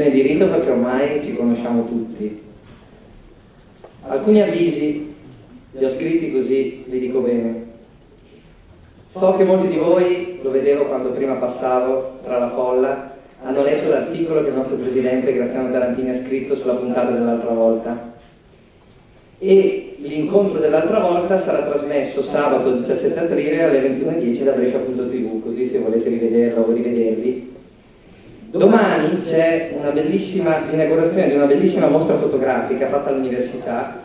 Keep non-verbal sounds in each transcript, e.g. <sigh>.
questione di rito perché ormai ci conosciamo tutti. Alcuni avvisi li ho scritti così vi dico bene. So che molti di voi, lo vedevo quando prima passavo tra la folla, hanno letto l'articolo che il nostro presidente Graziano Tarantini ha scritto sulla puntata dell'altra volta. E l'incontro dell'altra volta sarà trasmesso sabato 17 aprile alle 21.10 da Brescia l'inaugurazione di una bellissima mostra fotografica fatta all'università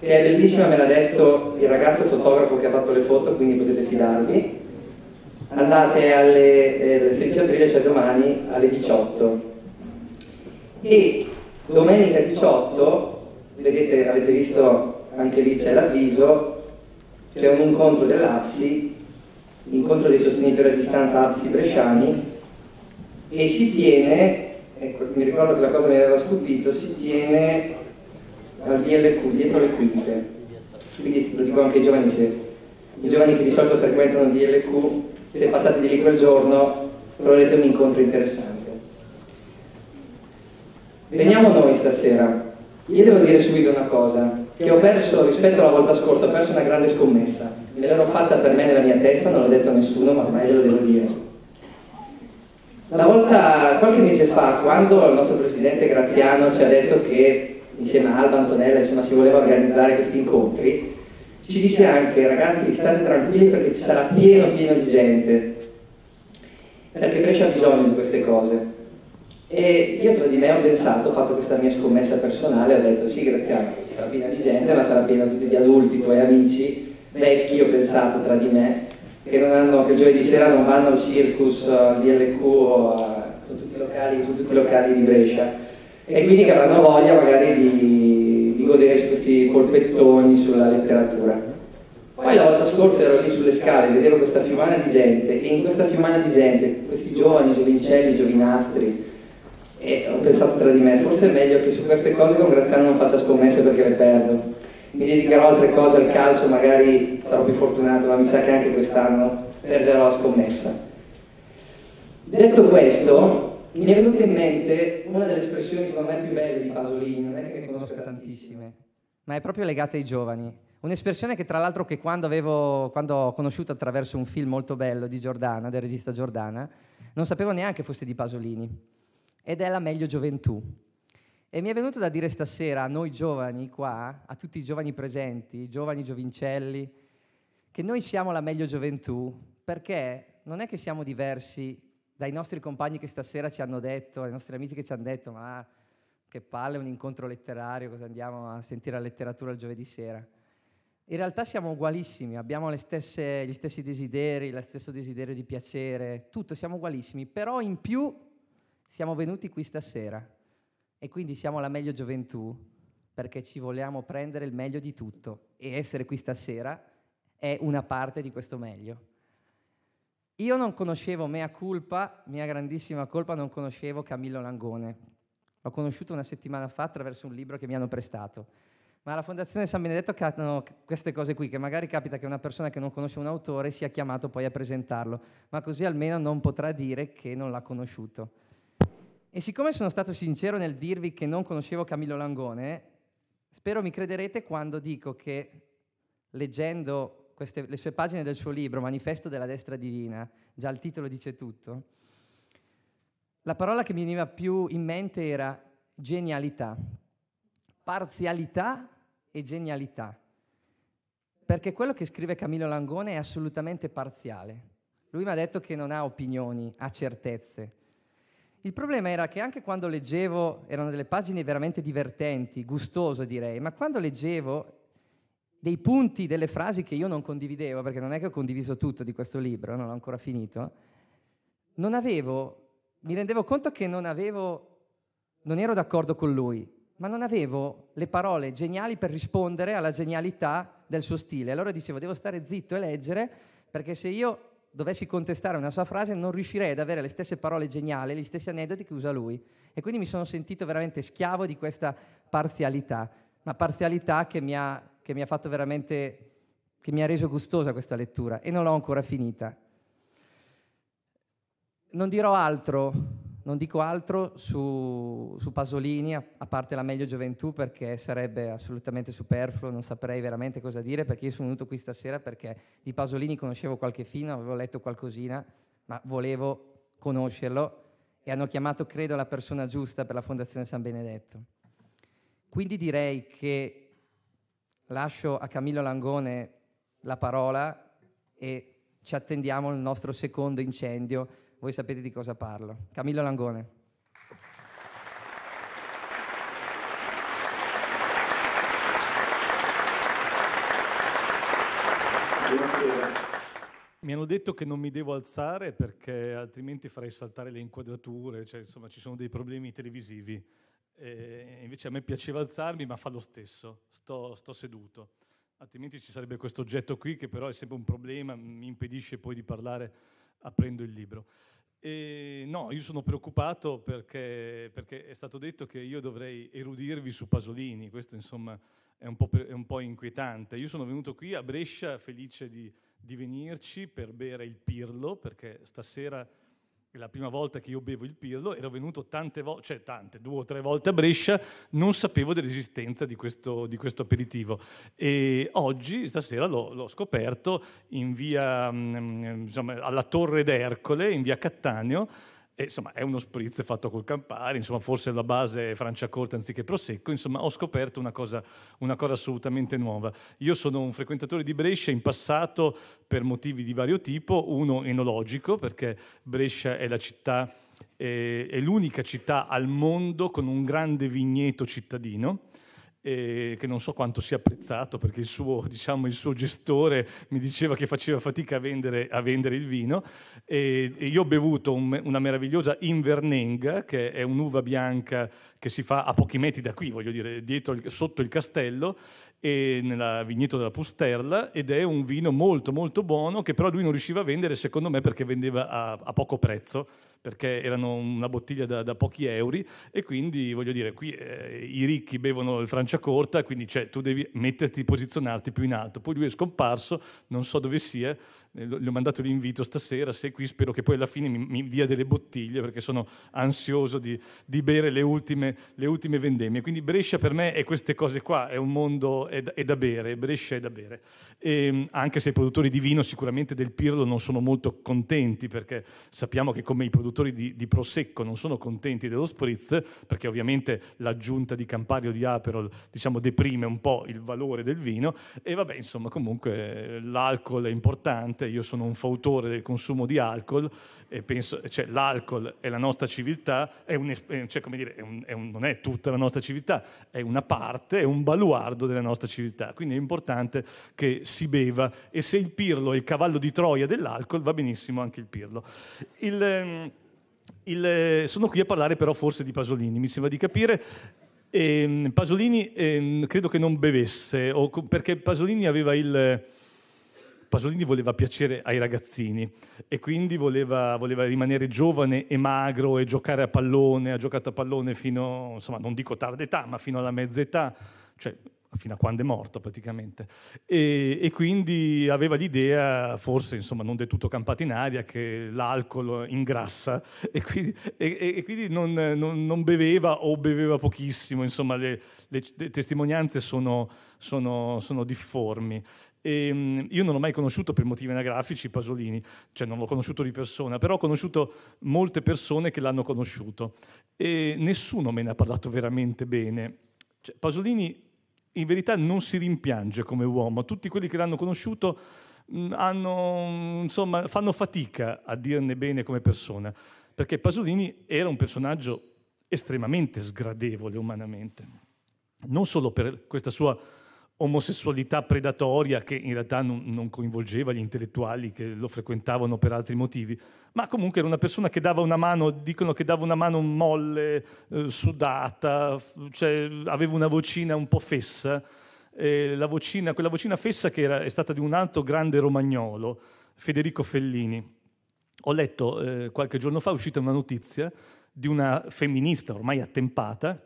che è bellissima, me l'ha detto il ragazzo fotografo che ha fatto le foto, quindi potete fidarvi. Andate alle eh, 16 aprile, cioè domani, alle 18. E domenica 18, vedete, avete visto anche lì c'è l'avviso, c'è un incontro dell'Azzi, incontro dei sostenitori a distanza Azzi Bresciani, e si tiene ecco, mi ricordo che la cosa mi aveva stupito, si tiene eh, al DLQ, dietro le quinte. Quindi lo dico anche ai giovani, se, i giovani che di solito frequentano il DLQ, se passate di lì quel giorno troverete un incontro interessante. Veniamo noi stasera. Io devo dire subito una cosa, che ho perso rispetto alla volta scorsa, ho perso una grande scommessa. E l'ero fatta per me nella mia testa, non l'ho detto a nessuno, ma ormai ve lo devo dire una volta, qualche mese fa, quando il nostro presidente Graziano ci ha detto che insieme a Alba Antonella insomma, si voleva organizzare questi incontri, ci disse anche ragazzi state tranquilli perché ci sarà pieno pieno di gente, perché Brescia ha bisogno di queste cose. E io tra di me ho pensato, ho fatto questa mia scommessa personale, ho detto sì Graziano, sarà piena di gente, ma sarà piena tutti gli adulti, tuoi amici, vecchi, ho pensato tra di me, che, hanno, che giovedì sera non vanno al Circus, eh, all'ILQ eh, o a tutti i, locali, tutti i locali, di Brescia e quindi che avranno voglia magari di, di godersi questi polpettoni sulla letteratura. Poi la volta scorsa ero lì sulle scale, vedevo questa fiumana di gente, e in questa fiumana di gente, questi giovani, giovincelli, giovinastri, e eh, ho pensato tra di me, forse è meglio che su queste cose con Graziano non faccia scommesse perché le perdo mi dedicherò a altre cose al calcio, magari sarò più fortunato, ma mi sa che anche quest'anno perderò la scommessa. Detto questo, mi è venuta in mente una delle espressioni secondo me più belle di Pasolini, non è che ne conosco tantissime, ma è proprio legata ai giovani. Un'espressione che tra l'altro che quando, avevo, quando ho conosciuto attraverso un film molto bello di Giordana, del regista Giordana, non sapevo neanche fosse di Pasolini, ed è la meglio gioventù. E mi è venuto da dire stasera a noi giovani qua, a tutti i giovani presenti, giovani giovincelli, che noi siamo la meglio gioventù perché non è che siamo diversi dai nostri compagni che stasera ci hanno detto, dai nostri amici che ci hanno detto ma che palle un incontro letterario, cosa andiamo a sentire la letteratura il giovedì sera. In realtà siamo ugualissimi, abbiamo stesse, gli stessi desideri, lo stesso desiderio di piacere, tutto, siamo ugualissimi, però in più siamo venuti qui stasera e quindi siamo la meglio gioventù perché ci vogliamo prendere il meglio di tutto e essere qui stasera è una parte di questo meglio. Io non conoscevo mea culpa, mia grandissima colpa, non conoscevo Camillo Langone. L'ho conosciuto una settimana fa attraverso un libro che mi hanno prestato. Ma alla Fondazione San Benedetto cadono queste cose qui, che magari capita che una persona che non conosce un autore sia chiamato poi a presentarlo, ma così almeno non potrà dire che non l'ha conosciuto. E siccome sono stato sincero nel dirvi che non conoscevo Camillo Langone, spero mi crederete quando dico che leggendo queste, le sue pagine del suo libro, Manifesto della destra divina, già il titolo dice tutto, la parola che mi veniva più in mente era genialità, parzialità e genialità, perché quello che scrive Camillo Langone è assolutamente parziale. Lui mi ha detto che non ha opinioni, ha certezze, il problema era che anche quando leggevo, erano delle pagine veramente divertenti, gustose direi, ma quando leggevo dei punti delle frasi che io non condividevo, perché non è che ho condiviso tutto di questo libro, non l'ho ancora finito, non avevo, mi rendevo conto che non avevo, non ero d'accordo con lui, ma non avevo le parole geniali per rispondere alla genialità del suo stile. Allora dicevo, devo stare zitto e leggere, perché se io dovessi contestare una sua frase non riuscirei ad avere le stesse parole geniali, gli stessi aneddoti che usa lui. E quindi mi sono sentito veramente schiavo di questa parzialità, una parzialità che mi ha, che mi ha fatto veramente che mi ha reso gustosa questa lettura e non l'ho ancora finita. Non dirò altro non dico altro su, su Pasolini, a, a, parte la meglio gioventù, perché sarebbe assolutamente superfluo, non saprei veramente cosa dire, perché io sono venuto qui stasera perché di Pasolini conoscevo qualche film, avevo letto qualcosina, ma volevo conoscerlo e hanno chiamato, credo, la persona giusta per la Fondazione San Benedetto. Quindi direi che lascio a Camillo Langone la parola e ci attendiamo al nostro secondo incendio voi sapete di cosa parlo. Camillo Langone. Mi hanno detto che non mi devo alzare perché altrimenti farei saltare le inquadrature, cioè insomma ci sono dei problemi televisivi. E invece a me piaceva alzarmi, ma fa lo stesso, sto, sto seduto. Altrimenti ci sarebbe questo oggetto qui che però è sempre un problema, mi impedisce poi di parlare aprendo il libro. E no, io sono preoccupato perché, perché, è stato detto che io dovrei erudirvi su Pasolini, questo insomma è un, po', è un po inquietante. Io sono venuto qui a Brescia felice di, di venirci per bere il Pirlo, perché stasera la prima volta che io bevo il Pirlo ero venuto tante volte, cioè tante, due o tre volte a Brescia, non sapevo dell'esistenza di questo, di questo aperitivo. E oggi, stasera, l'ho, l'ho scoperto in via, mm, mm, insomma, alla Torre d'Ercole, in via Cattaneo, e, insomma, è uno spritz fatto col Campari, insomma, forse la base è Franciacorta anziché Prosecco, insomma, ho scoperto una cosa, una cosa, assolutamente nuova. Io sono un frequentatore di Brescia in passato per motivi di vario tipo, uno enologico, perché Brescia è la città, eh, è l'unica città al mondo con un grande vigneto cittadino, eh, che non so quanto sia apprezzato perché il suo, diciamo, il suo gestore mi diceva che faceva fatica a vendere, a vendere il vino. E, e, io ho bevuto un, una meravigliosa Invernenga, che è un'uva bianca che si fa a pochi metri da qui, voglio dire, dietro, sotto il castello, e nella vigneto della Pusterla ed è un vino molto molto buono che però lui non riusciva a vendere secondo me perché vendeva a, a poco prezzo perché erano una bottiglia da, da pochi euro e quindi voglio dire qui eh, i ricchi bevono il Franciacorta quindi cioè, tu devi metterti, posizionarti più in alto poi lui è scomparso, non so dove sia eh, gli ho mandato l'invito stasera, sei qui, spero che poi alla fine mi, mi dia delle bottiglie perché sono ansioso di, di bere le ultime, le ultime, vendemmie. Quindi Brescia per me è queste cose qua, è un mondo, è da, è da bere, Brescia è da bere. E, ehm, anche se i produttori di vino sicuramente del Pirlo non sono molto contenti perché sappiamo che come i produttori di, di Prosecco non sono contenti dello spritz perché ovviamente l'aggiunta di Campari o di Aperol diciamo deprime un po' il valore del vino e vabbè insomma comunque eh, l'alcol è importante importante, io sono un fautore del consumo di alcol e penso, cioè l'alcol è la nostra civiltà, è un, eh, cioè, dire, è un, è un, non è tutta la nostra civiltà, è una parte, è un baluardo della nostra civiltà, quindi è importante che si beva e se il pirlo è il cavallo di Troia dell'alcol va benissimo anche il pirlo. Il, ehm, il, eh, sono qui a parlare però forse di Pasolini, mi sembra di capire. E ehm, Pasolini eh, credo che non bevesse, perché Pasolini aveva il, Pasolini voleva piacere ai ragazzini e quindi voleva, voleva rimanere giovane e magro e giocare a pallone, ha giocato a pallone fino, insomma, non dico tarda età, ma fino alla mezza età, cioè fino a quando è morto praticamente. E, e quindi aveva l'idea, forse insomma non del tutto campata in aria, che l'alcol ingrassa e quindi, e, e quindi non, non, non, beveva o beveva pochissimo, insomma le, le, le testimonianze sono, sono, sono difformi. E, ehm, io non l'ho mai conosciuto per motivi anagrafici Pasolini, cioè non l'ho conosciuto di persona, però ho conosciuto molte persone che l'hanno conosciuto e nessuno me ne ha parlato veramente bene. Cioè, Pasolini in verità non si rimpiange come uomo, tutti quelli che l'hanno conosciuto mm, hanno, insomma, fanno fatica a dirne bene come persona, perché Pasolini era un personaggio estremamente sgradevole umanamente, non solo per questa sua omosessualità predatoria che in realtà non, non, coinvolgeva gli intellettuali che lo frequentavano per altri motivi, ma comunque era una persona che dava una mano, dicono che dava una mano molle, eh, sudata, cioè, aveva una vocina un po' fessa, eh, vocina, quella vocina fessa che era, è stata di un altro grande romagnolo, Federico Fellini. Ho letto eh, qualche giorno fa, è uscita una notizia di una femminista ormai attempata,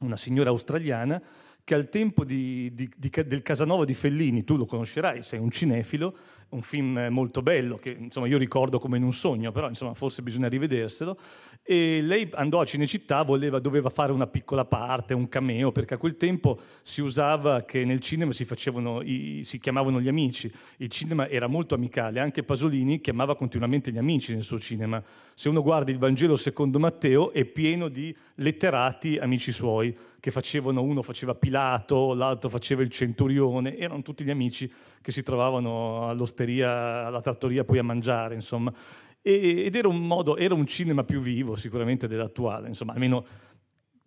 una signora australiana, che al tempo di, di, di, del Casanova di Fellini, tu lo conoscerai, sei un cinefilo, un film molto bello che insomma, io ricordo come in un sogno, però insomma, forse bisogna rivederselo. E lei andò a Cinecittà, voleva, doveva fare una piccola parte, un cameo, perché a quel tempo si usava che nel cinema si, facevano, i, si chiamavano gli amici, il cinema era molto amicale, anche Pasolini chiamava continuamente gli amici nel suo cinema. Se uno guarda il Vangelo secondo Matteo è pieno di letterati amici suoi che facevano, uno faceva Pilato, l'altro faceva il centurione, erano tutti gli amici che si trovavano all'osteria, alla trattoria poi a mangiare, insomma. E, ed era un, modo, era un cinema più vivo sicuramente dell'attuale, insomma, almeno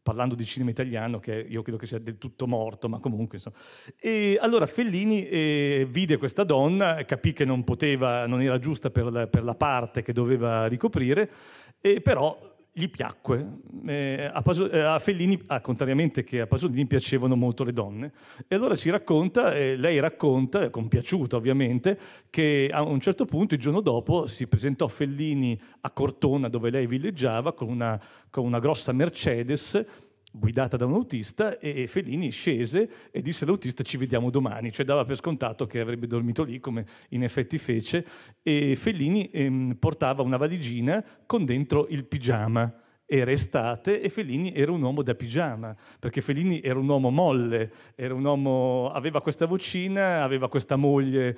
parlando di cinema italiano, che io credo che sia del tutto morto, ma comunque insomma. E allora Fellini eh, vide questa donna, capì che non poteva, non era giusta per la, per la parte che doveva ricoprire, e però gli piacque. Eh, a, Paso, eh, a, Fellini, ah, contrariamente che a Pasolini, piacevano molto le donne. E allora si racconta, eh, lei racconta, compiaciuta ovviamente, che a un certo punto, il giorno dopo, si presentò Fellini a Cortona, dove lei villeggiava, con una, con una grossa Mercedes guidata da un autista e Fellini scese e disse all'autista ci vediamo domani, cioè dava per scontato che avrebbe dormito lì come in effetti fece e Fellini ehm, portava una valigina con dentro il pigiama era estate e Fellini era un uomo da pigiama, perché Fellini era un uomo molle, un uomo, aveva questa vocina, aveva questa moglie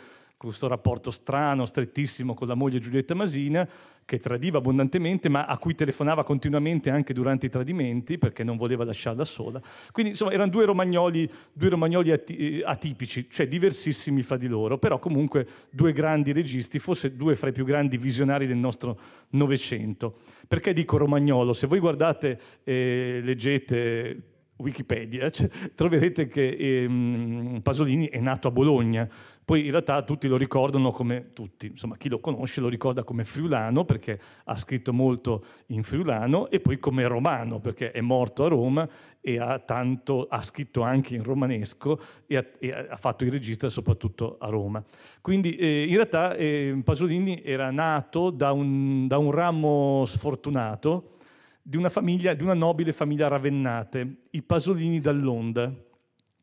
questo rapporto strano, strettissimo con la moglie Giulietta Masina, che tradiva abbondantemente, ma a cui telefonava continuamente anche durante i tradimenti, perché non voleva lasciarla sola. Quindi, insomma, erano due romagnoli, due romagnoli eh, atipici, cioè diversissimi fra di loro, però comunque due grandi registi, forse due fra i più grandi visionari del nostro Novecento. Perché dico romagnolo? Se voi guardate e eh, leggete Wikipedia, <laughs> cioè, troverete che eh, Pasolini è nato a Bologna, poi in realtà tutti lo ricordano come tutti, insomma chi lo conosce lo ricorda come friulano perché ha scritto molto in friulano e poi come romano perché è morto a Roma e ha, tanto, ha scritto anche in romanesco e ha, e ha, fatto il regista soprattutto a Roma. Quindi eh, in realtà eh, Pasolini era nato da un, da un ramo sfortunato di una, famiglia, di una nobile famiglia ravennate, i Pasolini dall'Onda.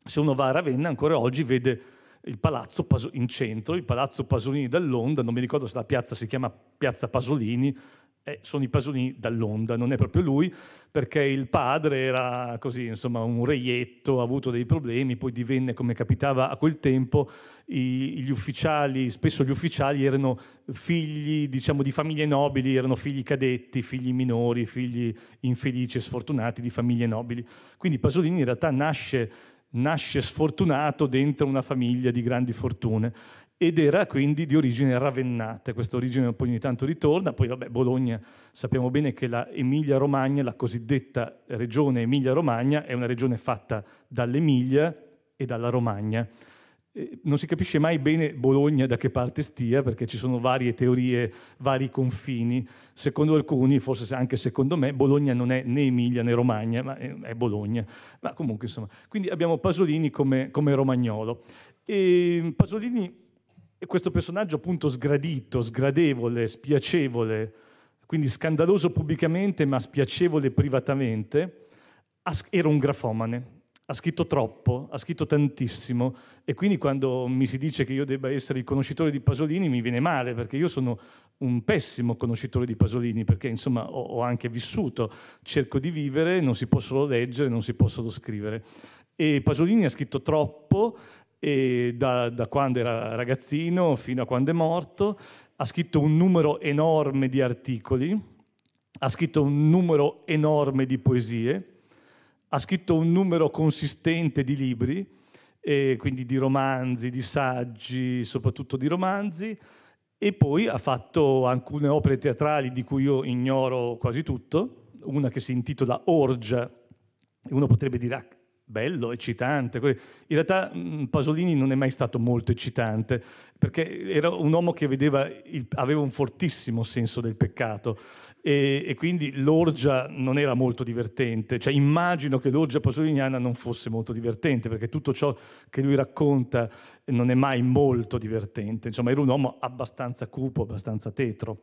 Se uno va a Ravenna ancora oggi vede il palazzo in centro, il palazzo Pasolini dall'Onda, non mi ricordo se la piazza si chiama piazza Pasolini, eh, sono i Pasolini dall'Onda, non è proprio lui, perché il padre era così, insomma, un reietto, ha avuto dei problemi, poi divenne, come capitava a quel tempo, i, gli ufficiali, spesso gli ufficiali erano figli, diciamo, di famiglie nobili, erano figli cadetti, figli minori, figli infelici e sfortunati di famiglie nobili. Quindi Pasolini in realtà nasce nasce sfortunato dentro una famiglia di grandi fortune ed era quindi di origine ravennata, questa origine poi ogni tanto ritorna, poi vabbè Bologna sappiamo bene che la Emilia-Romagna, la cosiddetta regione Emilia-Romagna, è una regione fatta dall'Emilia e dalla Romagna non si capisce mai bene Bologna da che parte stia perché ci sono varie teorie, vari confini. Secondo alcuni, forse anche secondo me, Bologna non è né Emilia né Romagna, ma è Bologna. Ma comunque, insomma, quindi abbiamo Pasolini come, come romagnolo. E Pasolini è questo personaggio appunto sgradito, sgradevole, spiacevole, quindi scandaloso pubblicamente ma spiacevole privatamente, era un grafomane ha scritto troppo, ha scritto tantissimo e quindi quando mi si dice che io debba essere il conoscitore di Pasolini mi viene male perché io sono un pessimo conoscitore di Pasolini perché insomma ho, ho anche vissuto, cerco di vivere, non si può solo leggere, non si può solo scrivere. E Pasolini ha scritto troppo e da, da quando era ragazzino fino a quando è morto, ha scritto un numero enorme di articoli, ha scritto un numero enorme di poesie ha scritto un numero consistente di libri, quindi di romanzi, di saggi, soprattutto di romanzi, e poi ha fatto alcune opere teatrali di cui io ignoro quasi tutto, una che si intitola Orgia, e uno potrebbe dire bello, eccitante. In realtà mm, Pasolini non è mai stato molto eccitante, perché era un uomo che il, aveva un fortissimo senso del peccato e, e, quindi l'orgia non era molto divertente. Cioè, immagino che l'orgia pasoliniana non fosse molto divertente, perché tutto ciò che lui racconta non è mai molto divertente. Insomma, era un uomo abbastanza cupo, abbastanza tetro.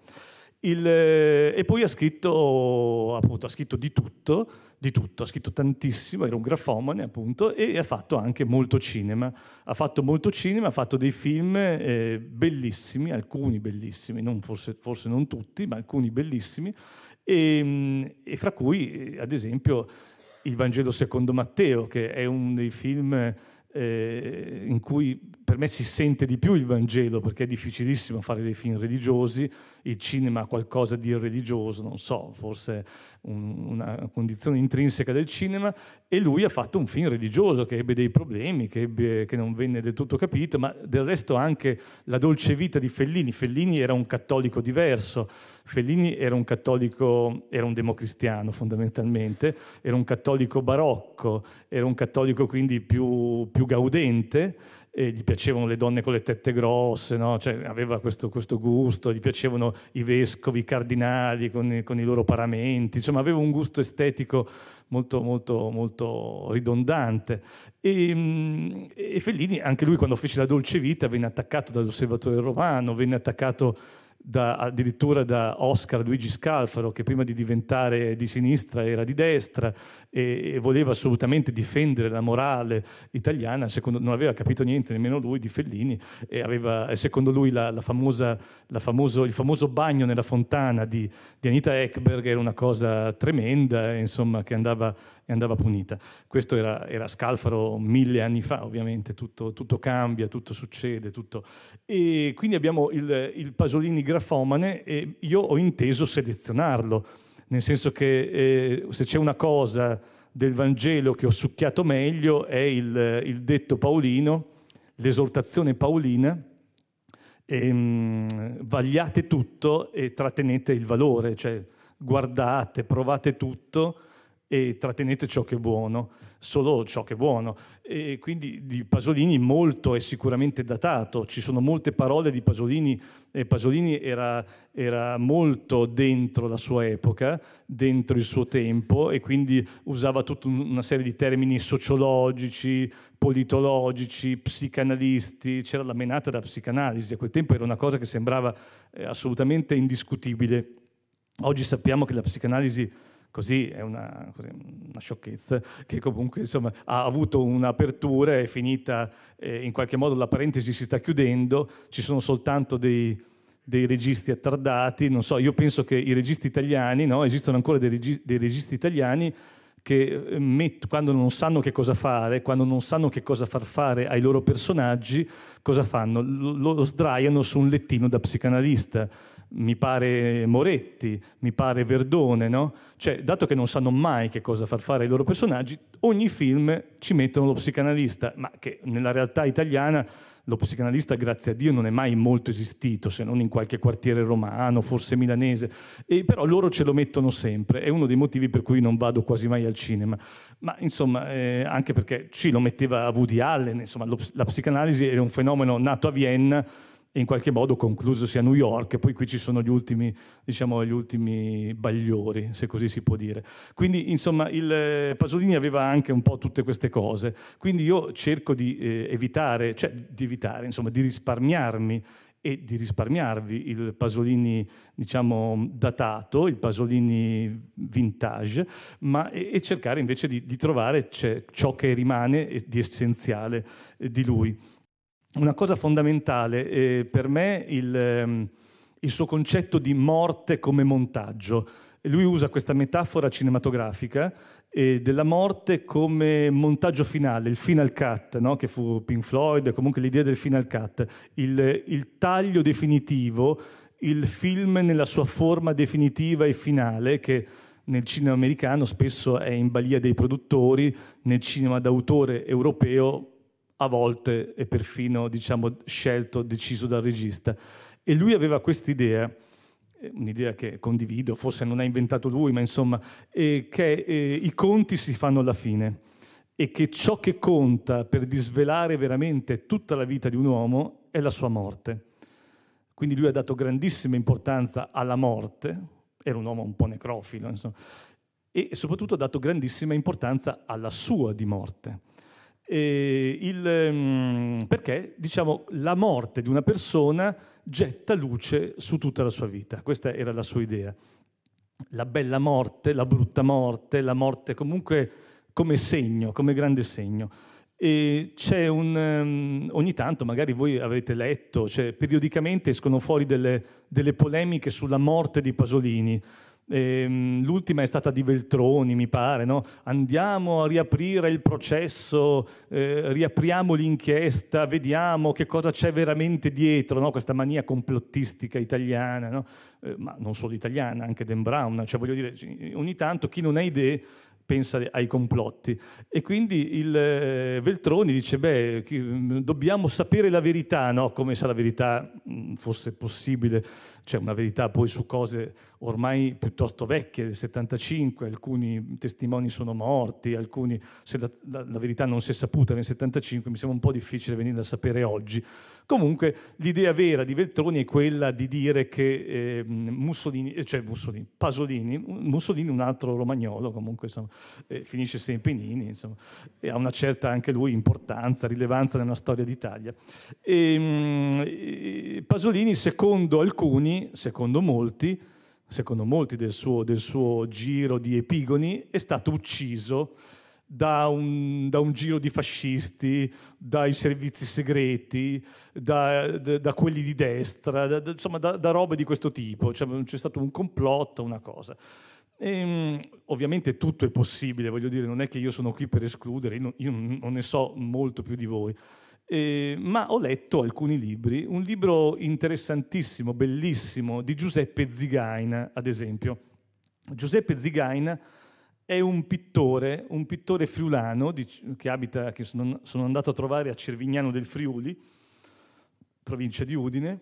Il, eh, e poi ha scritto, appunto, ha scritto di tutto, di tutto, ha scritto tantissimo, era un grafomane appunto, e ha fatto anche molto cinema. Ha fatto molto cinema, ha fatto dei film eh, bellissimi, alcuni bellissimi, non forse, forse, non tutti, ma alcuni bellissimi, e, ehm, e fra cui, eh, ad esempio, Il Vangelo secondo Matteo, che è uno dei film eh, in cui per me si sente di più il Vangelo, perché è difficilissimo fare dei film religiosi, il cinema ha qualcosa di irreligioso, non so, forse un, una condizione intrinseca del cinema, e lui ha fatto un film religioso che ebbe dei problemi, che, ebbe, che non venne del tutto capito, ma del resto anche la dolce vita di Fellini, Fellini era un cattolico diverso, Fellini era un cattolico, era un democristiano fondamentalmente, era un cattolico barocco, era un cattolico quindi più, più gaudente, gli piacevano le donne con le tette grosse, no? cioè, aveva questo, questo, gusto, gli piacevano i vescovi, i cardinali con i, con i loro paramenti, insomma aveva un gusto estetico molto, molto, molto ridondante. E, mm, e Fellini, anche lui quando fece la dolce vita, venne attaccato dall'osservatore romano, venne attaccato da, addirittura da Oscar Luigi Scalfaro, che prima di diventare di sinistra era di destra e, e voleva assolutamente difendere la morale italiana, secondo, non aveva capito niente nemmeno lui di Fellini e aveva, secondo lui la, la famosa, la famoso, il famoso bagno nella fontana di, di Anita Ekberg era una cosa tremenda, insomma, che andava e andava punita. Questo era, era Scalfaro mille anni fa, ovviamente, tutto, tutto cambia, tutto succede, tutto. E quindi abbiamo il, il Pasolini grafomane e io ho inteso selezionarlo, nel senso che eh, se c'è una cosa del Vangelo che ho succhiato meglio è il, il detto paolino, l'esortazione paolina, ehm, vagliate tutto e trattenete il valore, cioè guardate, provate tutto e trattenete ciò che è buono, solo ciò che è buono. E quindi di Pasolini molto è sicuramente datato, ci sono molte parole di Pasolini, e Pasolini era, era molto dentro la sua epoca, dentro il suo tempo e quindi usava tutta una serie di termini sociologici, politologici, psicanalisti, c'era la menata da psicanalisi, a quel tempo era una cosa che sembrava eh, assolutamente indiscutibile. Oggi sappiamo che la psicanalisi Così è una, una sciocchezza che comunque insomma, ha avuto un'apertura, è finita, eh, in qualche modo la parentesi si sta chiudendo, ci sono soltanto dei, dei registi attardati, non so, io penso che i registi italiani, no? esistono ancora dei, regi, dei registi italiani che eh, met- quando non sanno che cosa fare, quando non sanno che cosa far fare ai loro personaggi, cosa fanno? Lo, lo sdraiano su un lettino da psicanalista mi pare Moretti, mi pare Verdone, no? Cioè, dato che non sanno mai che cosa far fare ai loro personaggi, ogni film ci mettono lo psicanalista, ma che nella realtà italiana lo psicanalista, grazie a Dio, non è mai molto esistito, se non in qualche quartiere romano, forse milanese, e però loro ce lo mettono sempre, è uno dei motivi per cui non vado quasi mai al cinema, ma insomma, eh, anche perché ci lo metteva Woody Allen, insomma, lo, la psicanalisi era un fenomeno nato a Vienna, e in qualche modo conclusosi a New York, poi qui ci sono gli ultimi, diciamo, gli ultimi bagliori, se così si può dire. Quindi insomma il eh, Pasolini aveva anche un po' tutte queste cose, quindi io cerco di eh, evitare, cioè di evitare, insomma di risparmiarmi e di risparmiarvi il Pasolini diciamo datato, il Pasolini vintage, ma e, e cercare invece di, di trovare cioè, ciò che rimane di essenziale eh, di lui una cosa fondamentale eh, per me il, ehm, il, suo concetto di morte come montaggio. Lui usa questa metafora cinematografica eh, della morte come montaggio finale, il final cut, no? che fu Pink Floyd, comunque l'idea del final cut, il, il taglio definitivo, il film nella sua forma definitiva e finale che nel cinema americano spesso è in balia dei produttori, nel cinema d'autore europeo a volte e perfino diciamo, scelto, deciso dal regista. E lui aveva questa idea, eh, un'idea che condivido, forse non ha inventato lui, ma insomma, eh, che eh, i conti si fanno alla fine e che ciò che conta per disvelare veramente tutta la vita di un uomo è la sua morte. Quindi lui ha dato grandissima importanza alla morte, era un uomo un po' necrofilo, insomma, e soprattutto ha dato grandissima importanza alla sua di morte eh, il, mm, perché diciamo, la morte di una persona getta luce su tutta la sua vita, questa era la sua idea. La bella morte, la brutta morte, la morte comunque come segno, come grande segno. E c'è un, um, ogni tanto, magari voi avete letto, cioè, periodicamente escono fuori delle, delle polemiche sulla morte di Pasolini. Ehm, l'ultima è stata di Veltroni, mi pare, no? andiamo a riaprire il processo, eh, riapriamo l'inchiesta, vediamo che cosa c'è veramente dietro, no? questa mania complottistica italiana, no? eh, ma non solo italiana, anche Dan Brown, cioè voglio dire, ogni tanto chi non ha idee pensa ai complotti. E quindi il eh, Veltroni dice, beh, dobbiamo sapere la verità, no? come se la verità mm, fosse possibile c'è cioè, una verità poi su cose ormai piuttosto vecchie, del 75, alcuni testimoni sono morti, alcuni, se la, la, la verità non si è saputa nel 75 mi sembra un po' difficile venirla a sapere oggi, Comunque l'idea vera di Veltroni è quella di dire che ehm, eh, Mussolini, cioè Mussolini, Pasolini, Mussolini un altro romagnolo comunque insomma, eh, finisce sempre in Ini, insomma, e ha una certa anche lui importanza, rilevanza nella storia d'Italia. E, ehm, mh, eh, Pasolini secondo alcuni, secondo molti, secondo molti del suo, del suo giro di epigoni, è stato ucciso da un, da un, giro di fascisti, dai servizi segreti, da, da, da quelli di destra, insomma da, robe di questo tipo. Cioè, mm, c'è stato un complotto, una cosa. E, ehm, ovviamente tutto è possibile, voglio dire, non è che io sono qui per escludere, io, io non ne so molto più di voi. Eh, ma ho letto alcuni libri, un libro interessantissimo, bellissimo, di Giuseppe Zigaina, ad esempio. Giuseppe Zigaina è un pittore, un pittore friulano che, abita, che sono, andato a trovare a Cervignano del Friuli, provincia di Udine,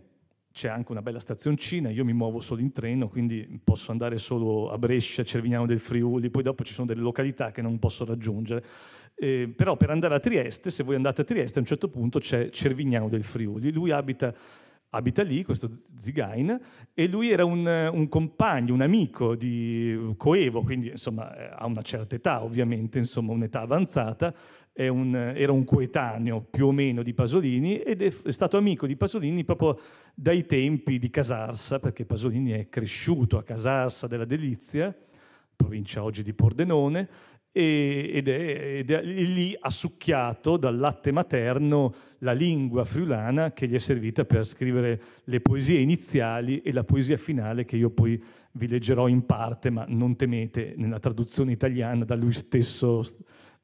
c'è anche una bella stazioncina, io mi muovo solo in treno, quindi posso andare solo a Brescia, Cervignano del Friuli, poi dopo ci sono delle località che non posso raggiungere. Eh, però per andare a Trieste, se voi andate a Trieste, a un certo punto c'è Cervignano del Friuli. Lui abita abita lì, questo Zigain, e lui era un, un, compagno, un amico di coevo, quindi insomma eh, ha una certa età ovviamente, insomma un'età avanzata, un, era un coetaneo più o meno di Pasolini ed è, è, stato amico di Pasolini proprio dai tempi di Casarsa, perché Pasolini è cresciuto a Casarsa della Delizia, provincia oggi di Pordenone, e, ed, è, ed, è, lì ha succhiato dal latte materno la lingua friulana che gli è servita per scrivere le poesie iniziali e la poesia finale che io poi vi leggerò in parte, ma non temete, nella traduzione italiana da lui stesso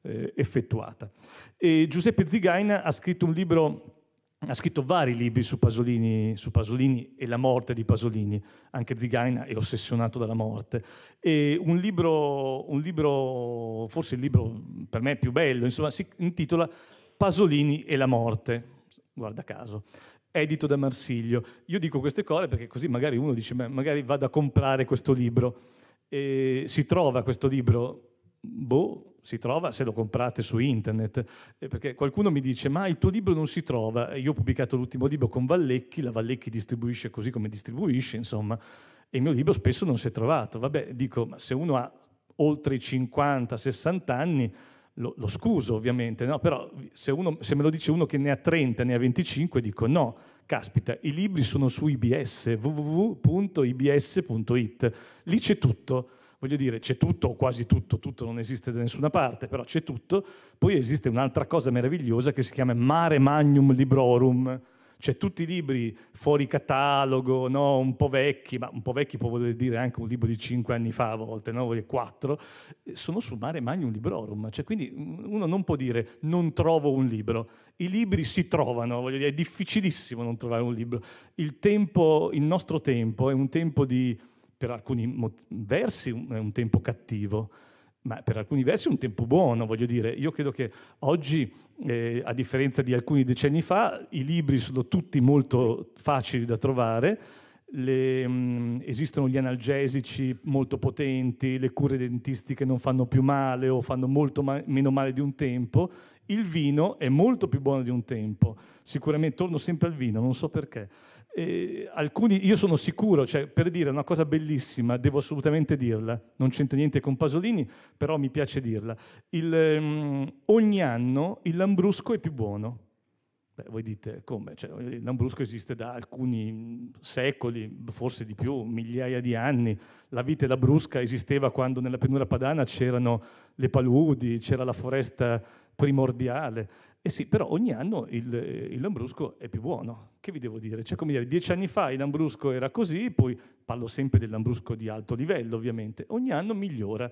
eh, effettuata. E Giuseppe Zigaina ha scritto un libro ha scritto vari libri su Pasolini, su Pasolini, e la morte di Pasolini, anche Zigaina è ossessionato dalla morte. E un libro, un libro forse il libro per me più bello, insomma, si intitola Pasolini e la morte, guarda caso, edito da Marsiglio. Io dico queste cose perché così magari uno dice, beh, magari vado a comprare questo libro. E si trova questo libro, boh, si trova se lo comprate su internet, eh, perché qualcuno mi dice ma il tuo libro non si trova, io ho pubblicato l'ultimo libro con Vallecchi, la Vallecchi distribuisce così come distribuisce, insomma, e il mio libro spesso non si è trovato. Vabbè, dico, ma se uno ha oltre i 50-60 anni, lo, lo, scuso ovviamente, no? però se, uno, se me lo dice uno che ne ha 30, ne ha 25, dico no, caspita, i libri sono su IBS, www.ibs.it, lì c'è tutto voglio dire, c'è tutto o quasi tutto, tutto non esiste da nessuna parte, però c'è tutto. Poi esiste un'altra cosa meravigliosa che si chiama Mare Magnum Librorum, cioè tutti i libri fuori catalogo, no? un po' vecchi, ma un po' vecchi può voler dire anche un libro di cinque anni fa a volte, no? 4, eh, sono su Mare Magnum Librorum, cioè, quindi uno non può dire non trovo un libro, i libri si trovano, voglio dire, è difficilissimo non trovare un libro, il, tempo, il nostro tempo è un tempo di per alcuni mot- versi un, è un tempo cattivo, ma per alcuni versi è un tempo buono, voglio dire. Io credo che oggi, eh, a differenza di alcuni decenni fa, i libri sono tutti molto facili da trovare, le, mh, mm, esistono gli analgesici molto potenti, le cure dentistiche non fanno più male o fanno molto ma- meno male di un tempo. Il vino è molto più buono di un tempo. Sicuramente torno sempre al vino, non so perché. E alcuni, io sono sicuro, cioè, per dire una cosa bellissima, devo assolutamente dirla, non c'entra niente con Pasolini, però mi piace dirla, il, um, ogni anno il Lambrusco è più buono. Beh, voi dite come? Cioè, il Lambrusco esiste da alcuni secoli, forse di più, migliaia di anni. La vite labrusca esisteva quando nella pianura padana c'erano le paludi, c'era la foresta primordiale. Eh sì, però ogni anno il, eh, il, Lambrusco è più buono. Che vi devo dire? Cioè, come dire, dieci anni fa il Lambrusco era così, poi parlo sempre del Lambrusco di alto livello, ovviamente. Ogni anno migliora,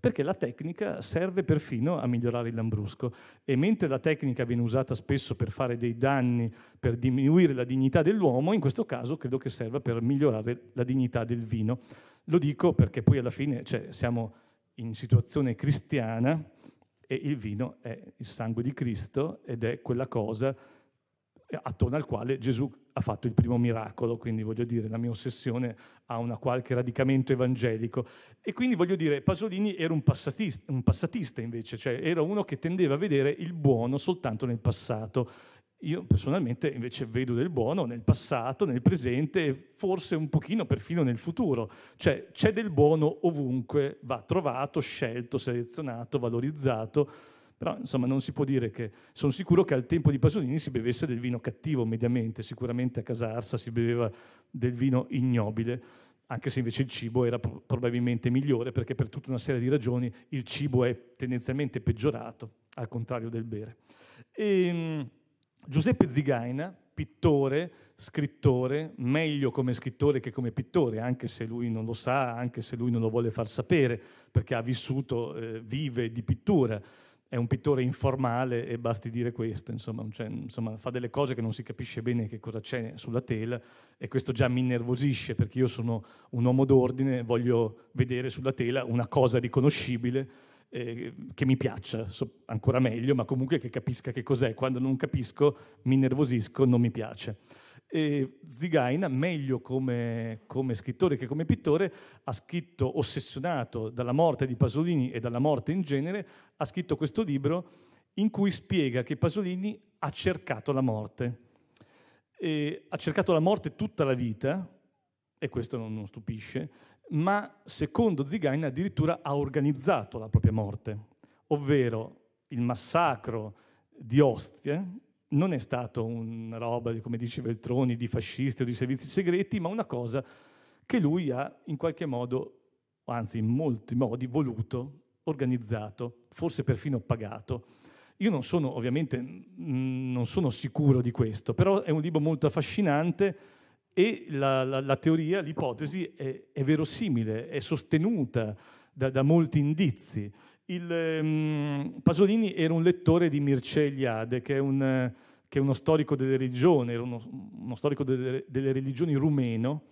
perché la tecnica serve perfino a migliorare il Lambrusco. E mentre la tecnica viene usata spesso per fare dei danni, per diminuire la dignità dell'uomo, in questo caso credo che serva per migliorare la dignità del vino. Lo dico perché poi alla fine cioè, siamo in situazione cristiana, e il vino è il sangue di Cristo ed è quella cosa eh, attorno al quale Gesù ha fatto il primo miracolo, quindi voglio dire la mia ossessione ha un qualche radicamento evangelico. E quindi voglio dire, Pasolini era un passatista, un passatista invece, cioè era uno che tendeva a vedere il buono soltanto nel passato io personalmente invece vedo del buono nel passato, nel presente e forse un pochino perfino nel futuro. Cioè c'è del buono ovunque, va trovato, scelto, selezionato, valorizzato, però insomma non si può dire che... Sono sicuro che al tempo di Pasolini si bevesse del vino cattivo mediamente, sicuramente a Casarsa si beveva del vino ignobile, anche se invece il cibo era pro probabilmente migliore perché per tutta una serie di ragioni il cibo è tendenzialmente peggiorato, al contrario del bere. E, ehm, Giuseppe Zigaina, pittore, scrittore, meglio come scrittore che come pittore, anche se lui non lo sa, anche se lui non lo vuole far sapere, perché ha vissuto, eh, vive di pittura. È un pittore informale e basti dire questo, insomma, cioè, insomma, fa delle cose che non si capisce bene che cosa c'è sulla tela e questo già mi innervosisce perché io sono un uomo d'ordine, voglio vedere sulla tela una cosa riconoscibile eh, che mi piaccia, so, ancora meglio, ma comunque che capisca che cos'è. Quando non capisco mi nervosisco, non mi piace. E Zigaina, meglio come, come, scrittore che come pittore, ha scritto, ossessionato dalla morte di Pasolini e dalla morte in genere, ha scritto questo libro in cui spiega che Pasolini ha cercato la morte. E ha cercato la morte tutta la vita, e questo non, non stupisce, ma secondo Zigain addirittura ha organizzato la propria morte, ovvero il massacro di Ostie non è stato una roba, come dice Veltroni, di fascisti o di servizi segreti, ma una cosa che lui ha in qualche modo, anzi in molti modi, voluto, organizzato, forse perfino pagato. Io non sono ovviamente mh, non sono sicuro di questo, però è un libro molto affascinante e la, la, la teoria, l'ipotesi è, è, verosimile, è sostenuta da, da molti indizi. Il, um, Pasolini era un lettore di Mircea Eliade, che è, un, che è uno storico delle religioni, era uno, uno storico delle, delle, religioni rumeno,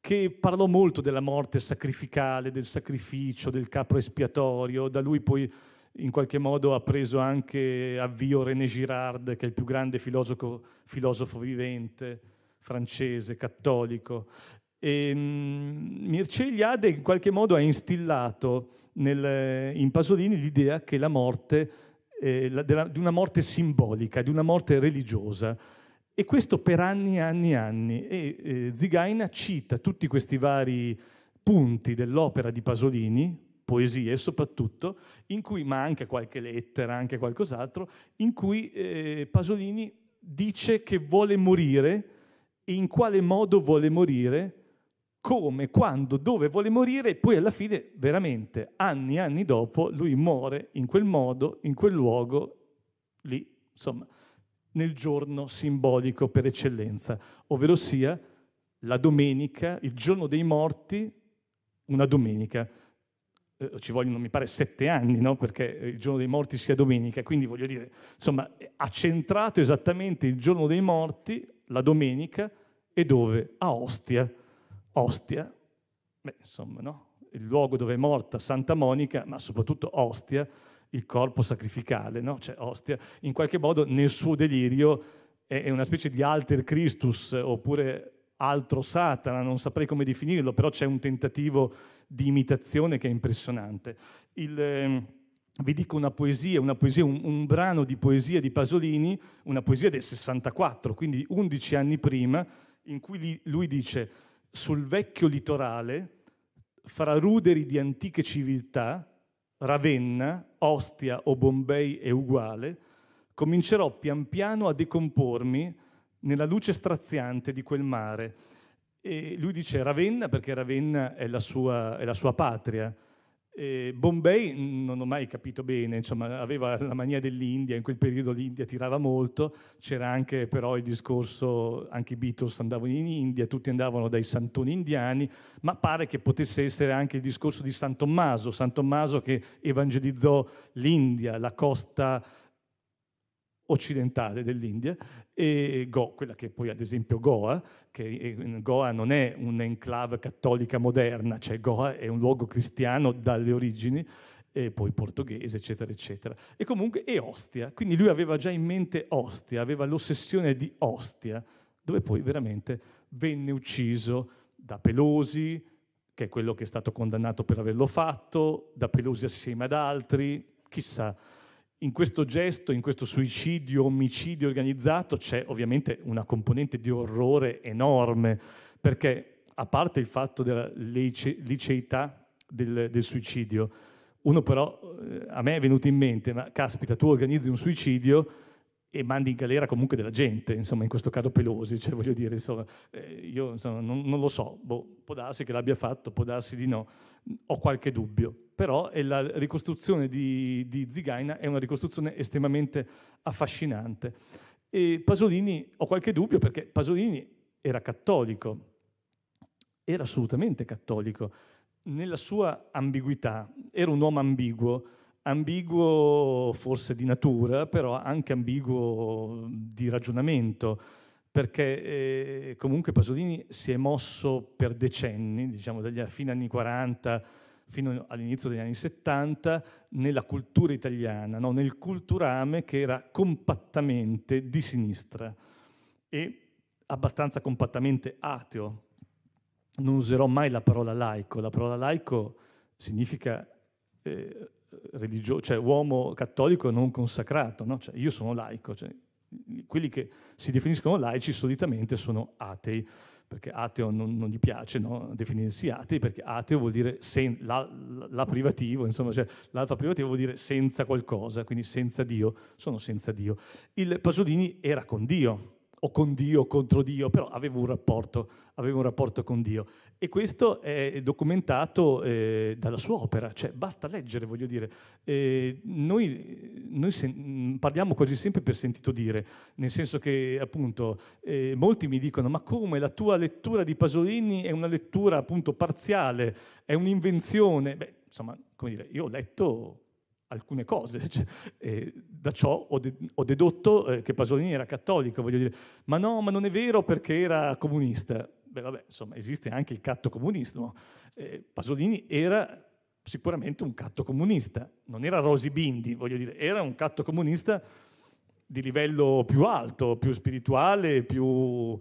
che parlò molto della morte sacrificale, del sacrificio, del capro espiatorio, da lui poi in qualche modo ha preso anche avvio René Girard, che è il più grande filosofo, filosofo vivente francese, cattolico. E, mm, Mircea in qualche modo ha instillato nel, in Pasolini l'idea che la morte, eh, la, della, di una morte simbolica, di una morte religiosa, e questo per anni e anni e anni. E eh, Zigaina cita tutti questi vari punti dell'opera di Pasolini, poesie soprattutto, in cui, ma anche qualche lettera, anche qualcos'altro, in cui eh, Pasolini dice che vuole morire in quale modo vuole morire, come, quando, dove vuole morire e poi alla fine, veramente, anni e anni dopo, lui muore in quel modo, in quel luogo, lì, insomma, nel giorno simbolico per eccellenza, ovvero sia la domenica, il giorno dei morti, una domenica. Eh, ci vogliono, mi pare, sette anni, no? Perché il giorno dei morti sia domenica, quindi voglio dire, insomma, ha centrato esattamente il giorno dei morti, la domenica, e dove? A Ostia. Ostia, beh, insomma, no? il luogo dove è morta Santa Monica, ma soprattutto Ostia, il corpo sacrificale, no? cioè Ostia, in qualche modo nel suo delirio è, una specie di alter Christus oppure altro Satana, non saprei come definirlo, però c'è un tentativo di imitazione che è impressionante. Il, eh, vi dico una poesia, una poesia un, un, brano di poesia di Pasolini, una poesia del 64, quindi 11 anni prima, in cui lui dice sul vecchio litorale, fra ruderi di antiche civiltà, Ravenna, Ostia o Bombay è uguale, comincerò pian piano a decompormi nella luce straziante di quel mare. E lui dice Ravenna perché Ravenna è la sua, è la sua patria, eh, Bombay non ho mai capito bene, insomma, aveva la mania dell'India, in quel periodo l'India tirava molto, c'era anche però il discorso, anche i Beatles andavano in India, tutti andavano dai santoni indiani, ma pare che potesse essere anche il discorso di San Tommaso, San Tommaso che evangelizzò l'India, la costa occidentale dell'India, e Go, quella che poi ad esempio Goa, che eh, Goa non è un'enclave cattolica moderna, cioè Goa è un luogo cristiano dalle origini, e poi portoghese, eccetera, eccetera. E comunque, e Ostia, quindi lui aveva già in mente Ostia, aveva l'ossessione di Ostia, dove poi veramente venne ucciso da Pelosi, che è quello che è stato condannato per averlo fatto, da Pelosi assieme ad altri, chissà in questo gesto, in questo suicidio, omicidio organizzato, c'è ovviamente una componente di orrore enorme, perché a parte il fatto della lice- liceità del, del, suicidio, uno però, eh, a me è venuto in mente, ma caspita, tu organizzi un suicidio, e mandi in galera comunque della gente, insomma, in questo caso Pelosi, cioè voglio dire, insomma, eh, io insomma, non, non, lo so, boh, può darsi che l'abbia fatto, può darsi di no, ho qualche dubbio, però la ricostruzione di, di Zigaina è una ricostruzione estremamente affascinante. E Pasolini, ho qualche dubbio perché Pasolini era cattolico, era assolutamente cattolico, nella sua ambiguità, era un uomo ambiguo, ambiguo forse di natura, però anche ambiguo di ragionamento, perché eh, comunque Pasolini si è mosso per decenni, diciamo dagli fine anni 40 fino all'inizio degli anni 70, nella cultura italiana, no? nel culturame che era compattamente di sinistra e abbastanza compattamente ateo. Non userò mai la parola laico, la parola laico significa... Eh, religioso, cioè uomo cattolico non consacrato, no? cioè, io sono laico, cioè, quelli che si definiscono laici solitamente sono atei, perché ateo non, non gli piace no? definirsi atei, perché ateo vuol dire sen- la, la privativo, insomma, cioè, l'alfa privativo vuol dire senza qualcosa, quindi senza Dio, sono senza Dio. Il Pasolini era con Dio, o con Dio o contro Dio, però avevo un rapporto, avevo un rapporto con Dio. E questo è documentato eh, dalla sua opera, cioè basta leggere, voglio dire. Eh, noi, noi sen- mm, parliamo quasi sempre per sentito dire, nel senso che appunto eh, molti mi dicono ma come la tua lettura di Pasolini è una lettura appunto parziale, è un'invenzione? Beh, insomma, come dire, io ho letto alcune cose. <laughs> Cioè, eh, da ciò ho, de ho dedotto eh, che Pasolini era cattolico, voglio dire, ma no, ma non è vero perché era comunista. Beh, vabbè, insomma, esiste anche il catto comunismo. Eh, Pasolini era sicuramente un catto comunista, non era Rosi Bindi, voglio dire, era un catto comunista di livello più alto, più spirituale, più,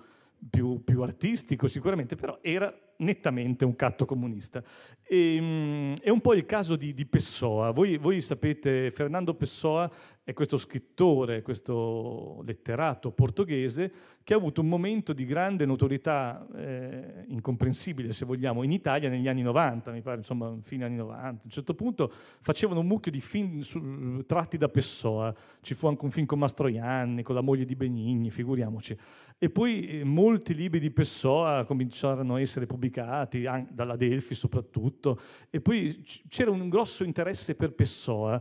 più, più artistico sicuramente, però era nettamente un catto comunista. E, um, è un po' il caso di, di Pessoa. Voi, voi, sapete, Fernando Pessoa è questo scrittore, questo letterato portoghese che ha avuto un momento di grande notorietà, eh, incomprensibile se vogliamo, in Italia negli anni 90, mi pare, insomma, fine anni 90. A un certo punto facevano un mucchio di film su, tratti da Pessoa, ci fu anche un film con Mastroianni, con la moglie di Benigni, figuriamoci. E poi eh, molti libri di Pessoa cominciarono a essere pubblicati, dalla Delphi soprattutto, e poi c'era un grosso interesse per Pessoa,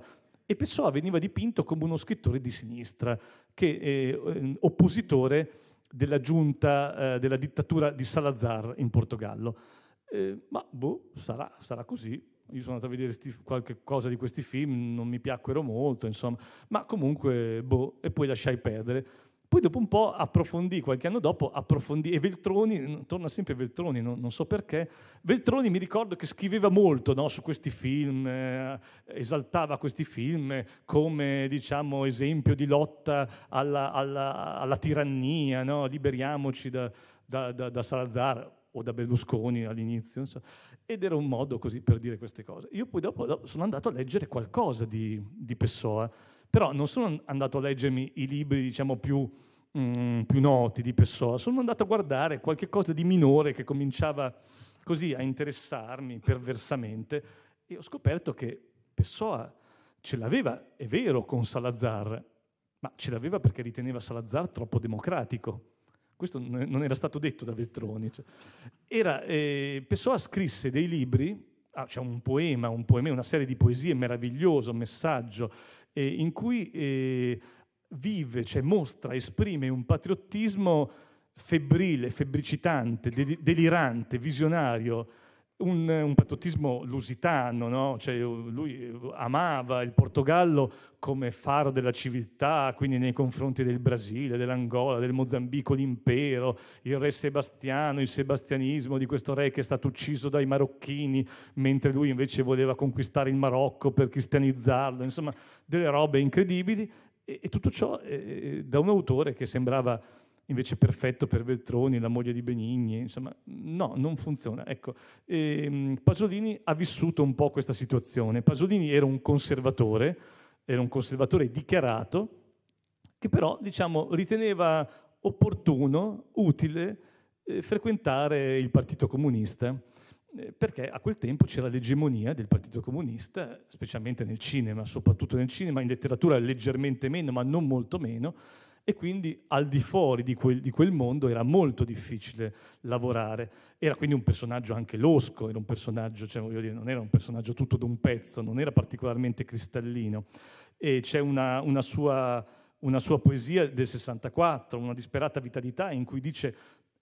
e Pessoa veniva dipinto come uno scrittore di sinistra, che eh, ehm, oppositore della giunta eh, della dittatura di Salazar in Portogallo. Eh, ma boh, sarà, sarà, così. Io sono andato a vedere sti, qualche cosa di questi film, non mi piacquero molto, insomma, ma comunque boh, e poi lasciai perdere. Poi dopo un po' approfondì, qualche anno dopo, approfondì, e Veltroni, torna sempre Veltroni, non, non so perché, Veltroni mi ricordo che scriveva molto no, su questi film, eh, esaltava questi film come diciamo, esempio di lotta alla, alla, alla tirannia, no? liberiamoci da, da, da, da, Salazar o da Berlusconi all'inizio, so. ed era un modo così per dire queste cose. Io poi dopo, dopo sono andato a leggere qualcosa di, di Pessoa, però non sono andato a leggermi i libri, diciamo, più, mh, mm, più noti di Pessoa, sono andato a guardare qualche cosa di minore che cominciava così a interessarmi perversamente e ho scoperto che Pessoa ce l'aveva, è vero, con Salazar, ma ce l'aveva perché riteneva Salazar troppo democratico. Questo non era stato detto da Veltroni. Cioè. era, eh, Pessoa scrisse dei libri, ah, c'è cioè un poema, un poema, una serie di poesie, meraviglioso messaggio, eh, in cui eh, vive, cioè mostra, esprime un patriottismo febbrile, febbricitante, del- delirante, visionario, un, un patriottismo lusitano, no? cioè, lui eh, amava il Portogallo come faro della civiltà, quindi nei confronti del Brasile, dell'Angola, del Mozambico, l'impero, il re Sebastiano, il sebastianismo di questo re che è stato ucciso dai marocchini, mentre lui invece voleva conquistare il Marocco per cristianizzarlo, insomma, delle robe incredibili. E, e tutto ciò eh, eh da un autore che sembrava invece perfetto per Veltroni, la moglie di Benigni, insomma, no, non funziona. Ecco, e, ehm, Pasolini ha vissuto un po' questa situazione. Pasolini era un conservatore, era un conservatore dichiarato, che però, diciamo, riteneva opportuno, utile, eh, frequentare il Partito Comunista, eh, perché a quel tempo c'era l'egemonia del Partito Comunista, specialmente nel cinema, soprattutto nel cinema, in letteratura leggermente meno, ma non molto meno, e quindi al di fuori di quel, di quel, mondo era molto difficile lavorare. Era quindi un personaggio anche losco, era un personaggio, cioè, dire, non era un personaggio tutto d'un pezzo, non era particolarmente cristallino. E c'è una, una, sua, una sua poesia del 64, una disperata vitalità, in cui dice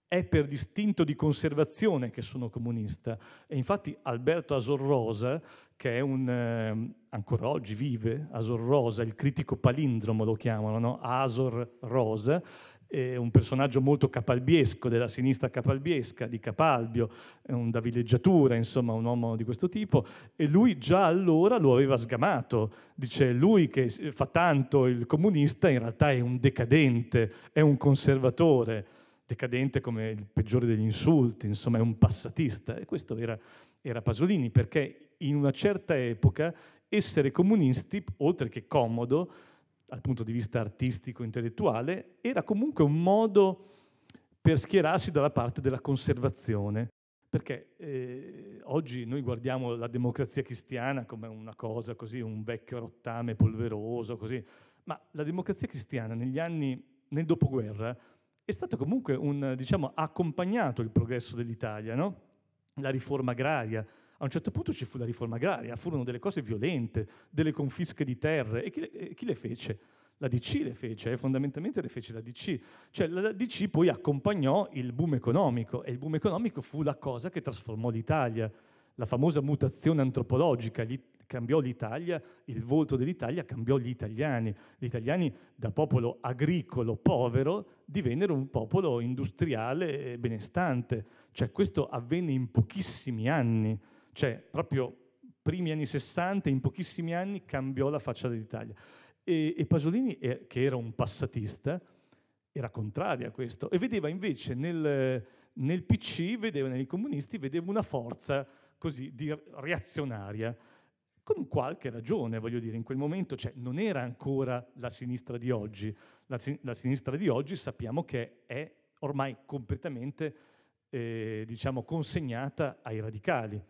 è per distinto di conservazione che sono comunista. E infatti Alberto Asorrosa, che è un, eh, ancora oggi vive, Asorrosa, il critico palindromo lo chiamano, no? Asor Rosa, è un personaggio molto capalbiesco, della sinistra capalbiesca, di Capalbio, un da villeggiatura, insomma, un uomo di questo tipo, e lui già allora lo aveva sgamato. Dice, lui che fa tanto il comunista in realtà è un decadente, è un conservatore decadente come il peggiore degli insulti, insomma è un passatista. E questo era, era Pasolini, perché in una certa epoca essere comunisti, oltre che comodo, dal punto di vista artistico, intellettuale, era comunque un modo per schierarsi dalla parte della conservazione. Perché eh, oggi noi guardiamo la democrazia cristiana come una cosa così, un vecchio rottame polveroso, così. Ma la democrazia cristiana negli anni, nel dopoguerra, è stato comunque un, diciamo, ha accompagnato il progresso dell'Italia, no? La riforma agraria. A un certo punto ci fu la riforma agraria, furono delle cose violente, delle confische di terre, e chi le, chi le fece? La DC le fece, eh, fondamentalmente le fece la DC. Cioè la DC poi accompagnò il boom economico e il boom economico fu la cosa che trasformò l'Italia, la famosa mutazione antropologica. Gli, cambiò l'Italia, il volto dell'Italia cambiò gli italiani. Gli italiani da popolo agricolo povero divennero un popolo industriale e benestante. Cioè questo avvenne in pochissimi anni, cioè proprio primi anni 60, in pochissimi anni cambiò la faccia dell'Italia. E, e Pasolini, eh, che era un passatista, era contrario a questo e vedeva invece nel, nel PC, vedeva nei comunisti, vedeva una forza così di reazionaria con qualche ragione, voglio dire, in quel momento cioè, non era ancora la sinistra di oggi, la, la sinistra di oggi sappiamo che è ormai completamente eh, diciamo, consegnata ai radicali.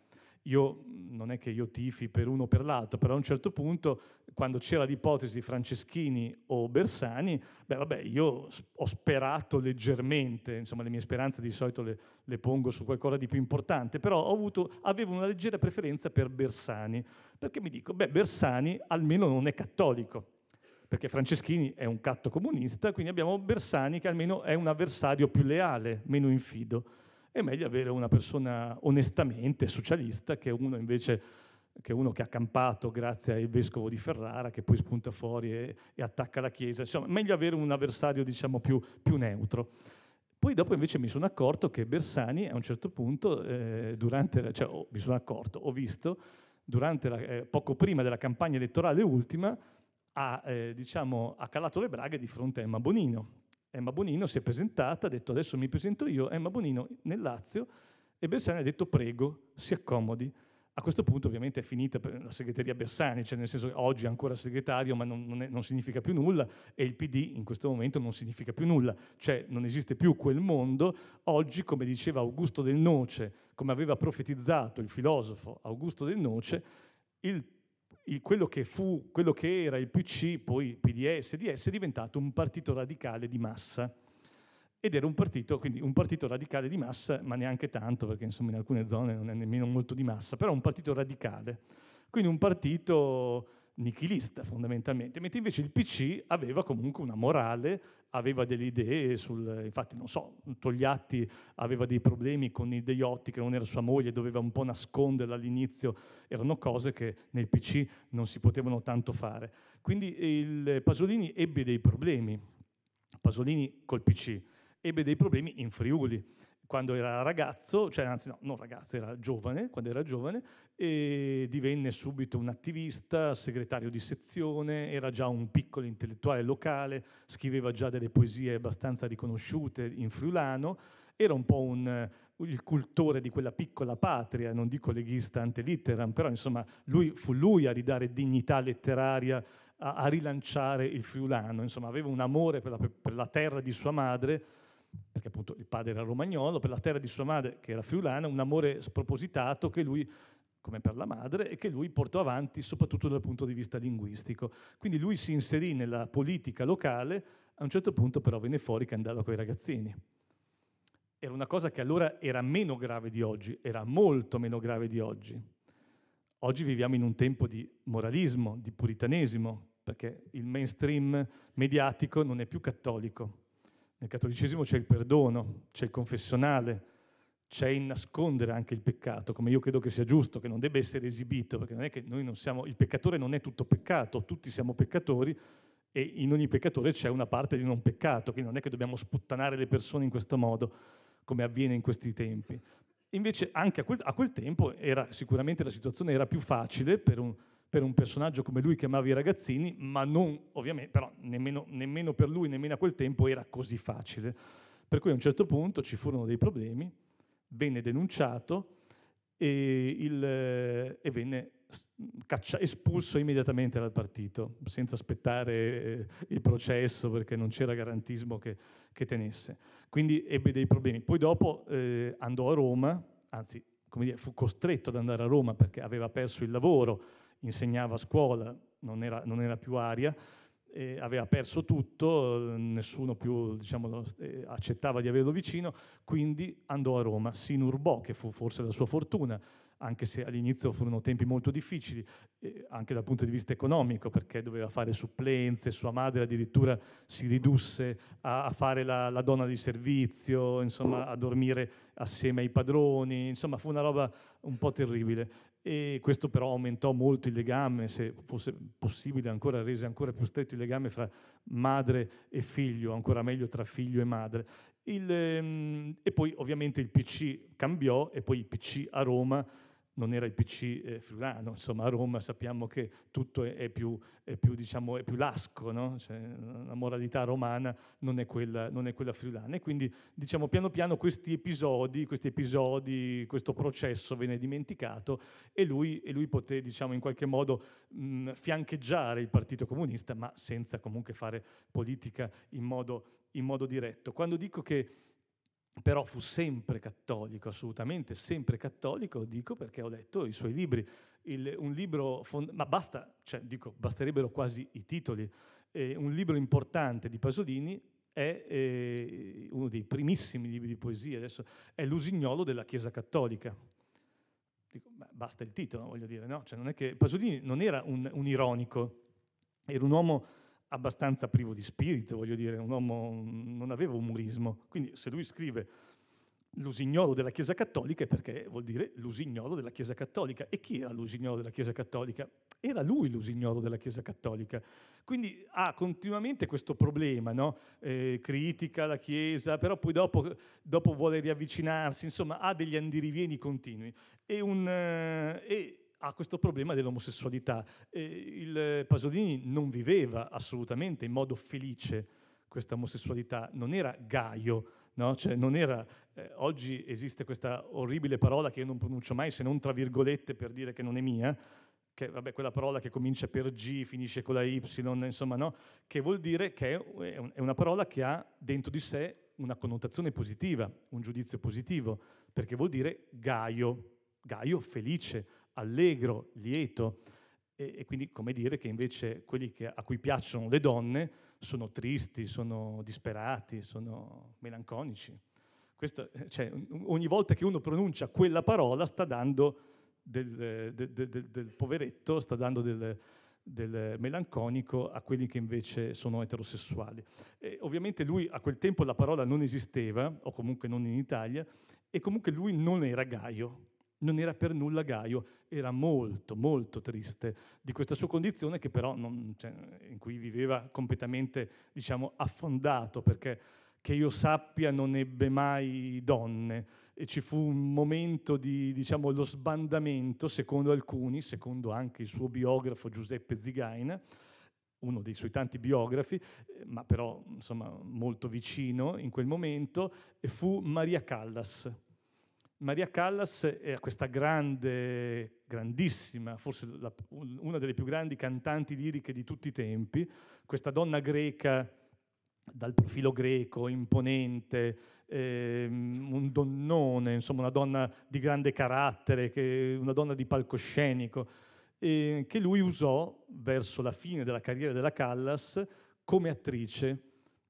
Io non è che io tifi per uno o per l'altro, però a un certo punto quando c'era l'ipotesi Franceschini o Bersani, beh vabbè, io ho sperato leggermente, insomma le mie speranze di solito le, le pongo su qualcosa di più importante, però avuto, avevo una leggera preferenza per Bersani, perché mi dico, beh Bersani almeno non è cattolico, perché Franceschini è un catto comunista, quindi abbiamo Bersani che almeno è un avversario più leale, meno infido. È meglio avere una persona onestamente socialista che uno invece che è uno che ha campato grazie al vescovo di Ferrara, che poi spunta fuori e, e attacca la Chiesa. Insomma, meglio avere un avversario diciamo, più, più, neutro. Poi dopo invece mi sono accorto che Bersani a un certo punto, eh, durante, cioè, oh, mi sono accorto, ho visto, la, eh, poco prima della campagna elettorale ultima, ha, eh, diciamo, ha calato le braghe di fronte a Emma Bonino. Emma Bonino si è presentata, ha detto adesso mi presento io, Emma Bonino nel Lazio, e Bersani ha detto prego, si accomodi. A questo punto ovviamente è finita la segreteria Bersani, cioè nel senso che oggi è ancora segretario ma non, non, è, non significa più nulla e il PD in questo momento non significa più nulla, cioè non esiste più quel mondo. Oggi, come diceva Augusto Del Noce, come aveva profetizzato il filosofo Augusto Del Noce, il, il, quello, che fu, quello che era il PC, poi PDS, DS, è diventato un partito radicale di massa ed era un partito, quindi un partito radicale di massa, ma neanche tanto, perché insomma in alcune zone non è nemmeno molto di massa, però un partito radicale, quindi un partito nichilista fondamentalmente, mentre invece il PC aveva comunque una morale, aveva delle idee, sul, infatti non so, Togliatti aveva dei problemi con i Deiotti che non era sua moglie, doveva un po' nasconderla all'inizio, erano cose che nel PC non si potevano tanto fare. Quindi il Pasolini ebbe dei problemi, Pasolini col PC, ebbe dei problemi in Friuli quando era ragazzo, cioè anzi no, non ragazzo, era giovane, quando era giovane, e divenne subito un attivista, segretario di sezione, era già un piccolo intellettuale locale, scriveva già delle poesie abbastanza riconosciute in friulano, era un po' un, il cultore di quella piccola patria, non dico leghista ante litteram, però insomma lui, fu lui a ridare dignità letteraria a, a rilanciare il friulano, insomma aveva un amore per la, per la terra di sua madre perché appunto il padre era romagnolo, per la terra di sua madre, che era friulana, un amore spropositato che lui come per la madre, e che lui portò avanti soprattutto dal punto di vista linguistico. Quindi lui si inserì nella politica locale, a un certo punto però venne fuori che andava con i ragazzini. Era una cosa che allora era meno grave di oggi, era molto meno grave di oggi. Oggi viviamo in un tempo di moralismo, di puritanesimo, perché il mainstream mediatico non è più cattolico. Nel cattolicesimo c'è il perdono, c'è il confessionale, c'è il nascondere anche il peccato, come io credo che sia giusto, che non debba essere esibito, perché non è che noi non siamo, il peccatore non è tutto peccato, tutti siamo peccatori e in ogni peccatore c'è una parte di non peccato, quindi non è che dobbiamo sputtanare le persone in questo modo, come avviene in questi tempi. Invece anche a quel, a quel tempo era, sicuramente la situazione era più facile per un, per un personaggio come lui che amava i ragazzini, ma non, ovviamente, però nemmeno, nemmeno per lui, nemmeno a quel tempo era così facile. Per cui a un certo punto ci furono dei problemi, venne denunciato e, il, e venne caccia, espulso immediatamente dal partito, senza aspettare eh, il processo perché non c'era garantismo che, che tenesse. Quindi ebbe dei problemi. Poi dopo eh, andò a Roma, anzi, come dire, fu costretto ad andare a Roma perché aveva perso il lavoro insegnava a scuola, non era, non era più aria, aveva perso tutto, nessuno più diciamo, eh, accettava di averlo vicino, quindi andò a Roma, si inurbò, che fu forse la sua fortuna, anche se all'inizio furono tempi molto difficili, anche dal punto di vista economico, perché doveva fare supplenze, sua madre addirittura si ridusse a, a fare la, la, donna di servizio, insomma, a dormire assieme ai padroni, insomma, fu una roba un po' terribile e questo però aumentò molto il legame, se fosse possibile ancora, rese ancora più stretto il legame fra madre e figlio, ancora meglio tra figlio e madre. Il, ehm, e poi ovviamente il PC cambiò e poi il PC a Roma non era il PC eh, friulano, insomma a Roma sappiamo che tutto è, è, più, è, più, diciamo, è più, lasco, no? cioè, la moralità romana non è, quella, non è quella friulana e quindi diciamo piano piano questi episodi, questi episodi questo processo venne dimenticato e lui, e lui poté diciamo, in qualche modo mh, fiancheggiare il Partito Comunista ma senza comunque fare politica in modo, in modo diretto. Quando dico che però fu sempre cattolico, assolutamente sempre cattolico, dico perché ho letto i suoi libri. Il, un libro, fond- ma basta, cioè, dico, basterebbero quasi i titoli. Eh, un libro importante di Pasolini è eh, uno dei primissimi libri di poesia, adesso è L'usignolo della Chiesa Cattolica. Dico, basta il titolo, voglio dire, no? Cioè, non è che Pasolini non era un, un ironico, era un uomo abbastanza privo di spirito, voglio dire, un uomo mm, non aveva umorismo. Quindi se lui scrive l'usignolo della Chiesa Cattolica è perché vuol dire l'usignolo della Chiesa Cattolica. E chi era l'usignolo della Chiesa Cattolica? Era lui l'usignolo della Chiesa Cattolica. Quindi ha continuamente questo problema, no? eh, critica la Chiesa, però poi dopo, dopo, vuole riavvicinarsi, insomma ha degli andirivieni continui. E un, eh, ha questo problema dell'omosessualità. E il Pasolini non viveva assolutamente in modo felice questa omosessualità, non era gaio, no? cioè, non era, eh, oggi esiste questa orribile parola che io non pronuncio mai se non tra virgolette per dire che non è mia, che vabbè, quella parola che comincia per G, finisce con la Y, insomma, no? che vuol dire che è una parola che ha dentro di sé una connotazione positiva, un giudizio positivo, perché vuol dire gaio, gaio felice, allegro, lieto, e, e quindi come dire che invece quelli che, a cui piacciono le donne sono tristi, sono disperati, sono melanconici. Questo, eh, cioè, ogni volta che uno pronuncia quella parola sta dando del, del, del, del poveretto, sta dando del, del melanconico a quelli che invece sono eterosessuali. E ovviamente lui a quel tempo la parola non esisteva, o comunque non in Italia, e comunque lui non era gaio, non era per nulla gaio, era molto, molto triste di questa sua condizione che però non, cioè, in cui viveva completamente, diciamo, affondato perché che io sappia non ebbe mai donne e ci fu un momento di, diciamo, lo sbandamento, secondo alcuni, secondo anche il suo biografo Giuseppe Zigaina, uno dei suoi tanti biografi, ma però insomma molto vicino in quel momento, fu Maria Callas, Maria Callas è questa grande, grandissima, forse la, una delle più grandi cantanti liriche di tutti i tempi, questa donna greca dal profilo greco, imponente, ehm, un donnone, insomma una donna di grande carattere, che, una donna di palcoscenico, eh, che lui usò verso la fine della carriera della Callas come attrice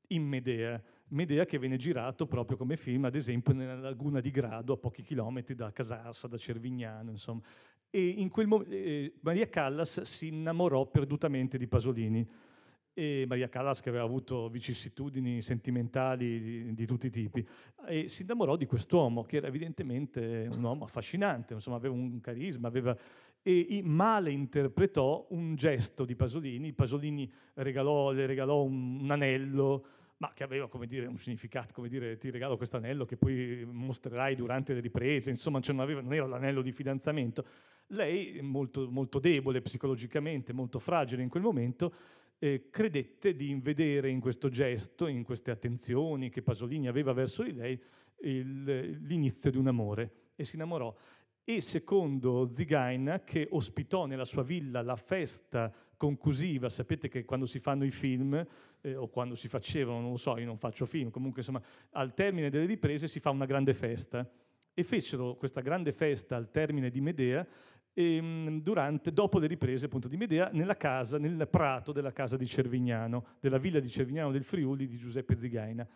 in Medea. Medea che viene girato proprio come film, ad esempio, nella laguna di Grado, a pochi chilometri da Casarsa, da Cervignano, insomma. E in quel mo- eh, Maria Callas si innamorò perdutamente di Pasolini. E Maria Callas, che aveva avuto vicissitudini sentimentali di, di tutti i tipi, e si innamorò di quest'uomo, che era evidentemente un uomo affascinante, insomma, aveva un carisma, aveva e male interpretò un gesto di Pasolini. Pasolini regalò, le regalò un, un anello, ma che aveva come dire, un significato, come dire ti regalo questo anello che poi mostrerai durante le riprese, insomma cioè non, aveva, non, era l'anello di fidanzamento. Lei, molto, molto debole psicologicamente, molto fragile in quel momento, eh, credette di vedere in questo gesto, in queste attenzioni che Pasolini aveva verso di lei, il, l'inizio di un amore e si innamorò e secondo Zigain che ospitò nella sua villa la festa conclusiva, sapete che quando si fanno i film eh, o quando si facevano, non lo so, io non faccio film, comunque insomma al termine delle riprese si fa una grande festa e fecero questa grande festa al termine di Medea e, ehm, durante, dopo le riprese appunto di Medea nella casa, nel prato della casa di Cervignano, della villa di Cervignano del Friuli di Giuseppe Zigaina.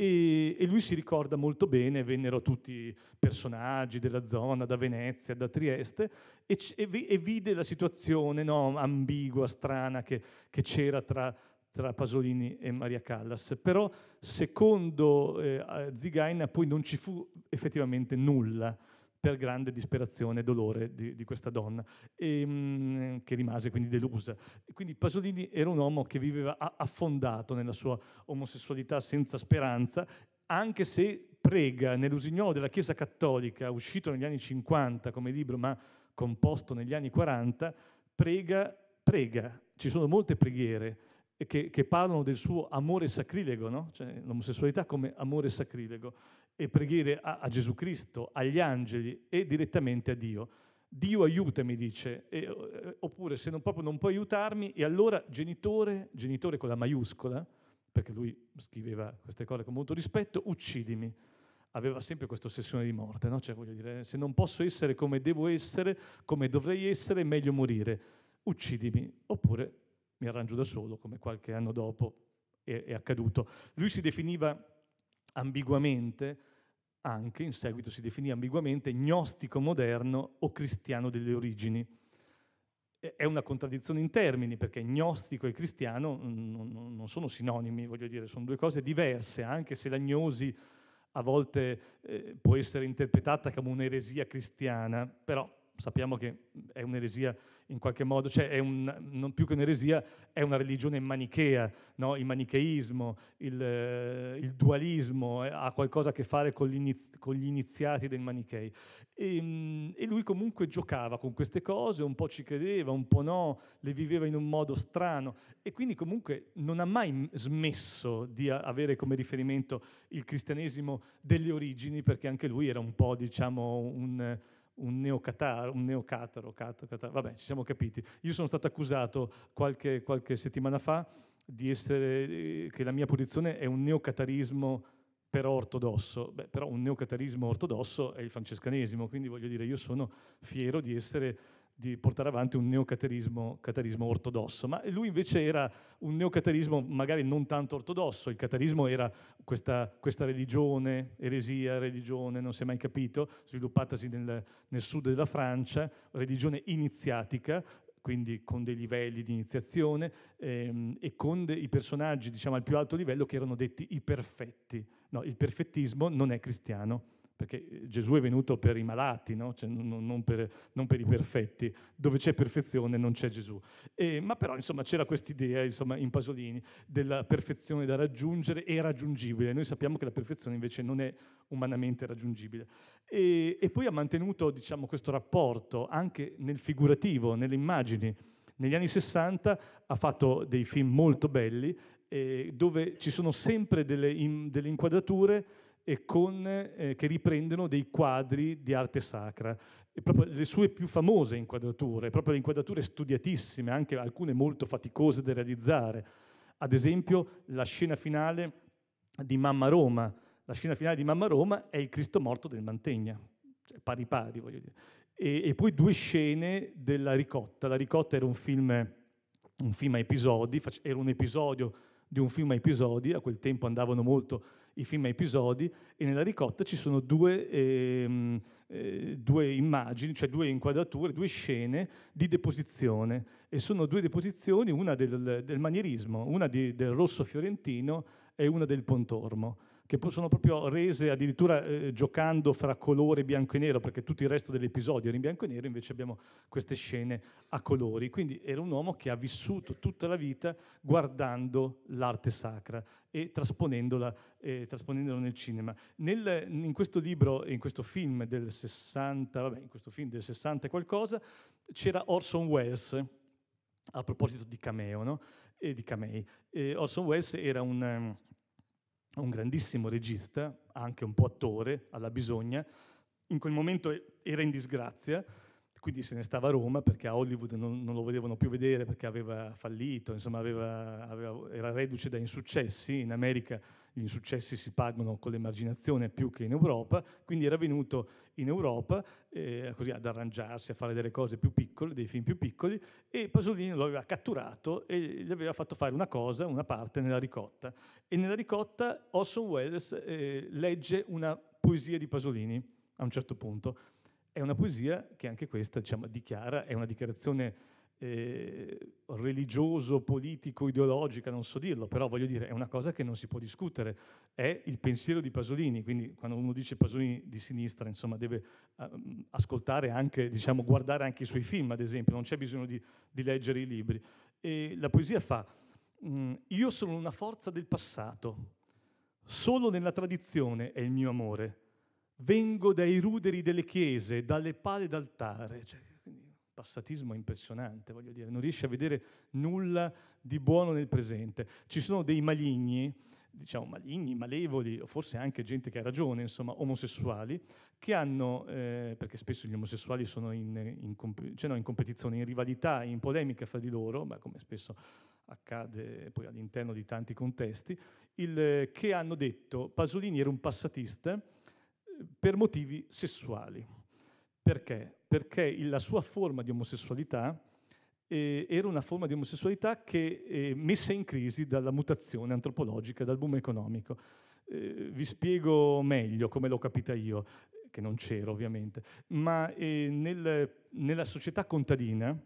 E, e, lui si ricorda molto bene, vennero tutti personaggi della zona, da Venezia, da Trieste, e, e, e vide la situazione no, ambigua, strana che, che c'era tra, tra, Pasolini e Maria Callas. Però secondo eh, Zigaina poi non ci fu effettivamente nulla per grande disperazione e dolore di, di questa donna, e, ehm, che rimase quindi delusa. Quindi Pasolini era un uomo che viveva affondato nella sua omosessualità senza speranza, anche se prega nell'usignolo della Chiesa Cattolica, uscito negli anni 50 come libro, ma composto negli anni 40, prega, prega. Ci sono molte preghiere che, che parlano del suo amore sacrilego, no? cioè, l'omosessualità come amore sacrilego e preghiere a, a Gesù Cristo, agli angeli e direttamente a Dio. Dio aiutami, dice, e, oppure se non proprio non puoi aiutarmi, e allora genitore, genitore con la maiuscola, perché lui scriveva queste cose con molto rispetto, uccidimi. Aveva sempre questa ossessione di morte, no? Cioè, voglio dire, se non posso essere come devo essere, come dovrei essere, è meglio morire. Uccidimi. Oppure mi arrangio da solo, come qualche anno dopo è, è accaduto. Lui si definiva ambiguamente, anche in seguito si definì ambiguamente gnostico moderno o cristiano delle origini. È una contraddizione in termini, perché gnostico e cristiano mm, non sono sinonimi, voglio dire, sono due cose diverse, anche se la gnosi a volte eh, può essere interpretata come un'eresia cristiana, però sappiamo che è un'eresia cristiana in qualche modo, cioè un, non più che un'eresia, è una religione manichea, no? il manicheismo, il, eh, il dualismo eh, ha qualcosa a che fare con, con gli iniziati dei manichei. E, ehm, e, lui comunque giocava con queste cose, un po' ci credeva, un po' no, le viveva in un modo strano e quindi comunque non ha mai smesso di avere come riferimento il cristianesimo delle origini perché anche lui era un po' diciamo un un neocataro, un neocataro, cataro, cataro, vabbè, ci siamo capiti. Io sono stato accusato qualche, qualche settimana fa di essere, eh, che la mia posizione è un neocatarismo però ortodosso, Beh, però un neocatarismo ortodosso è il francescanesimo, quindi voglio dire io sono fiero di essere di portare avanti un neocaterismo ortodosso, ma lui invece era un neocaterismo magari non tanto ortodosso, il catarismo era questa, questa religione, eresia, religione, non si è mai capito, sviluppatasi nel, nel sud della Francia, religione iniziatica, quindi con dei livelli di iniziazione ehm, e con de- i personaggi diciamo al più alto livello che erano detti i perfetti. No, il perfettismo non è cristiano perché eh, Gesù è venuto per i malati, no? cioè, non, per, non, per, i perfetti, dove c'è perfezione non c'è Gesù. E, ma però insomma, c'era questa idea in Pasolini della perfezione da raggiungere e raggiungibile, noi sappiamo che la perfezione invece non è umanamente raggiungibile. E, e poi ha mantenuto diciamo, questo rapporto anche nel figurativo, nelle immagini. Negli anni 60 ha fatto dei film molto belli eh, dove ci sono sempre delle, in, delle inquadrature e con, eh, che riprendono dei quadri di arte sacra. E proprio le sue più famose inquadrature, proprio le inquadrature studiatissime, anche alcune molto faticose da realizzare. Ad esempio la scena finale di Mamma Roma. La scena finale di Mamma Roma è il Cristo morto del Mantegna, cioè pari pari, voglio dire. E, e, poi due scene della Ricotta. La Ricotta era un film, un film a episodi, era un episodio di un film a episodi, a quel tempo andavano molto i film a episodi e nella ricotta ci sono due, ehm, eh, due, immagini, cioè due inquadrature, due scene di deposizione e sono due deposizioni, una del, del manierismo, una di, del rosso fiorentino e una del pontormo che sono proprio rese addirittura eh, giocando fra colore bianco e nero, perché tutto il resto dell'episodio era in bianco e nero, invece abbiamo queste scene a colori. Quindi era un uomo che ha vissuto tutta la vita guardando l'arte sacra e trasponendola, eh, trasponendola nel cinema. Nel, in questo libro, in questo film del 60, vabbè, in questo film del 60 qualcosa, c'era Orson Welles, a proposito di cameo, no? E di camei. E Orson Welles era un... Um, un grandissimo regista, anche un po' attore, alla bisogna, in quel momento era in disgrazia, quindi se ne stava a Roma perché a Hollywood non, non lo volevano più vedere perché aveva fallito, insomma aveva, aveva, era reduce da insuccessi, in America gli insuccessi si pagano con l'emarginazione più che in Europa, quindi era venuto in Europa eh, così ad arrangiarsi, a fare delle cose più piccole, dei film più piccoli, e Pasolini lo aveva catturato e gli aveva fatto fare una cosa, una parte nella ricotta. E nella ricotta Orson Welles eh, legge una poesia di Pasolini a un certo punto. È una poesia che anche questa diciamo, dichiara, è una dichiarazione eh, religioso, politico, ideologica, non so dirlo, però voglio dire, è una cosa che non si può discutere, è il pensiero di Pasolini, quindi quando uno dice Pasolini di sinistra, insomma, deve um, ascoltare anche, diciamo, guardare anche i suoi film, ad esempio, non c'è bisogno di, di leggere i libri. E la poesia fa, mm, io sono una forza del passato, solo nella tradizione è il mio amore, vengo dai ruderi delle chiese, dalle pale d'altare, cioè, passatismo impressionante, voglio dire, non riesce a vedere nulla di buono nel presente. Ci sono dei maligni, diciamo maligni, malevoli, o forse anche gente che ha ragione, insomma, omosessuali, che hanno, eh, perché spesso gli omosessuali sono in, in, cioè no, in competizione, in rivalità, in polemica fra di loro, ma come spesso accade poi all'interno di tanti contesti, il, che hanno detto Pasolini era un passatista eh, per motivi sessuali. Perché? Perché la sua forma di omosessualità eh, era una forma di omosessualità che è eh, messa in crisi dalla mutazione antropologica, dal boom economico. Eh, vi spiego meglio come l'ho capita io, che non c'ero ovviamente, ma eh, nel, nella società contadina,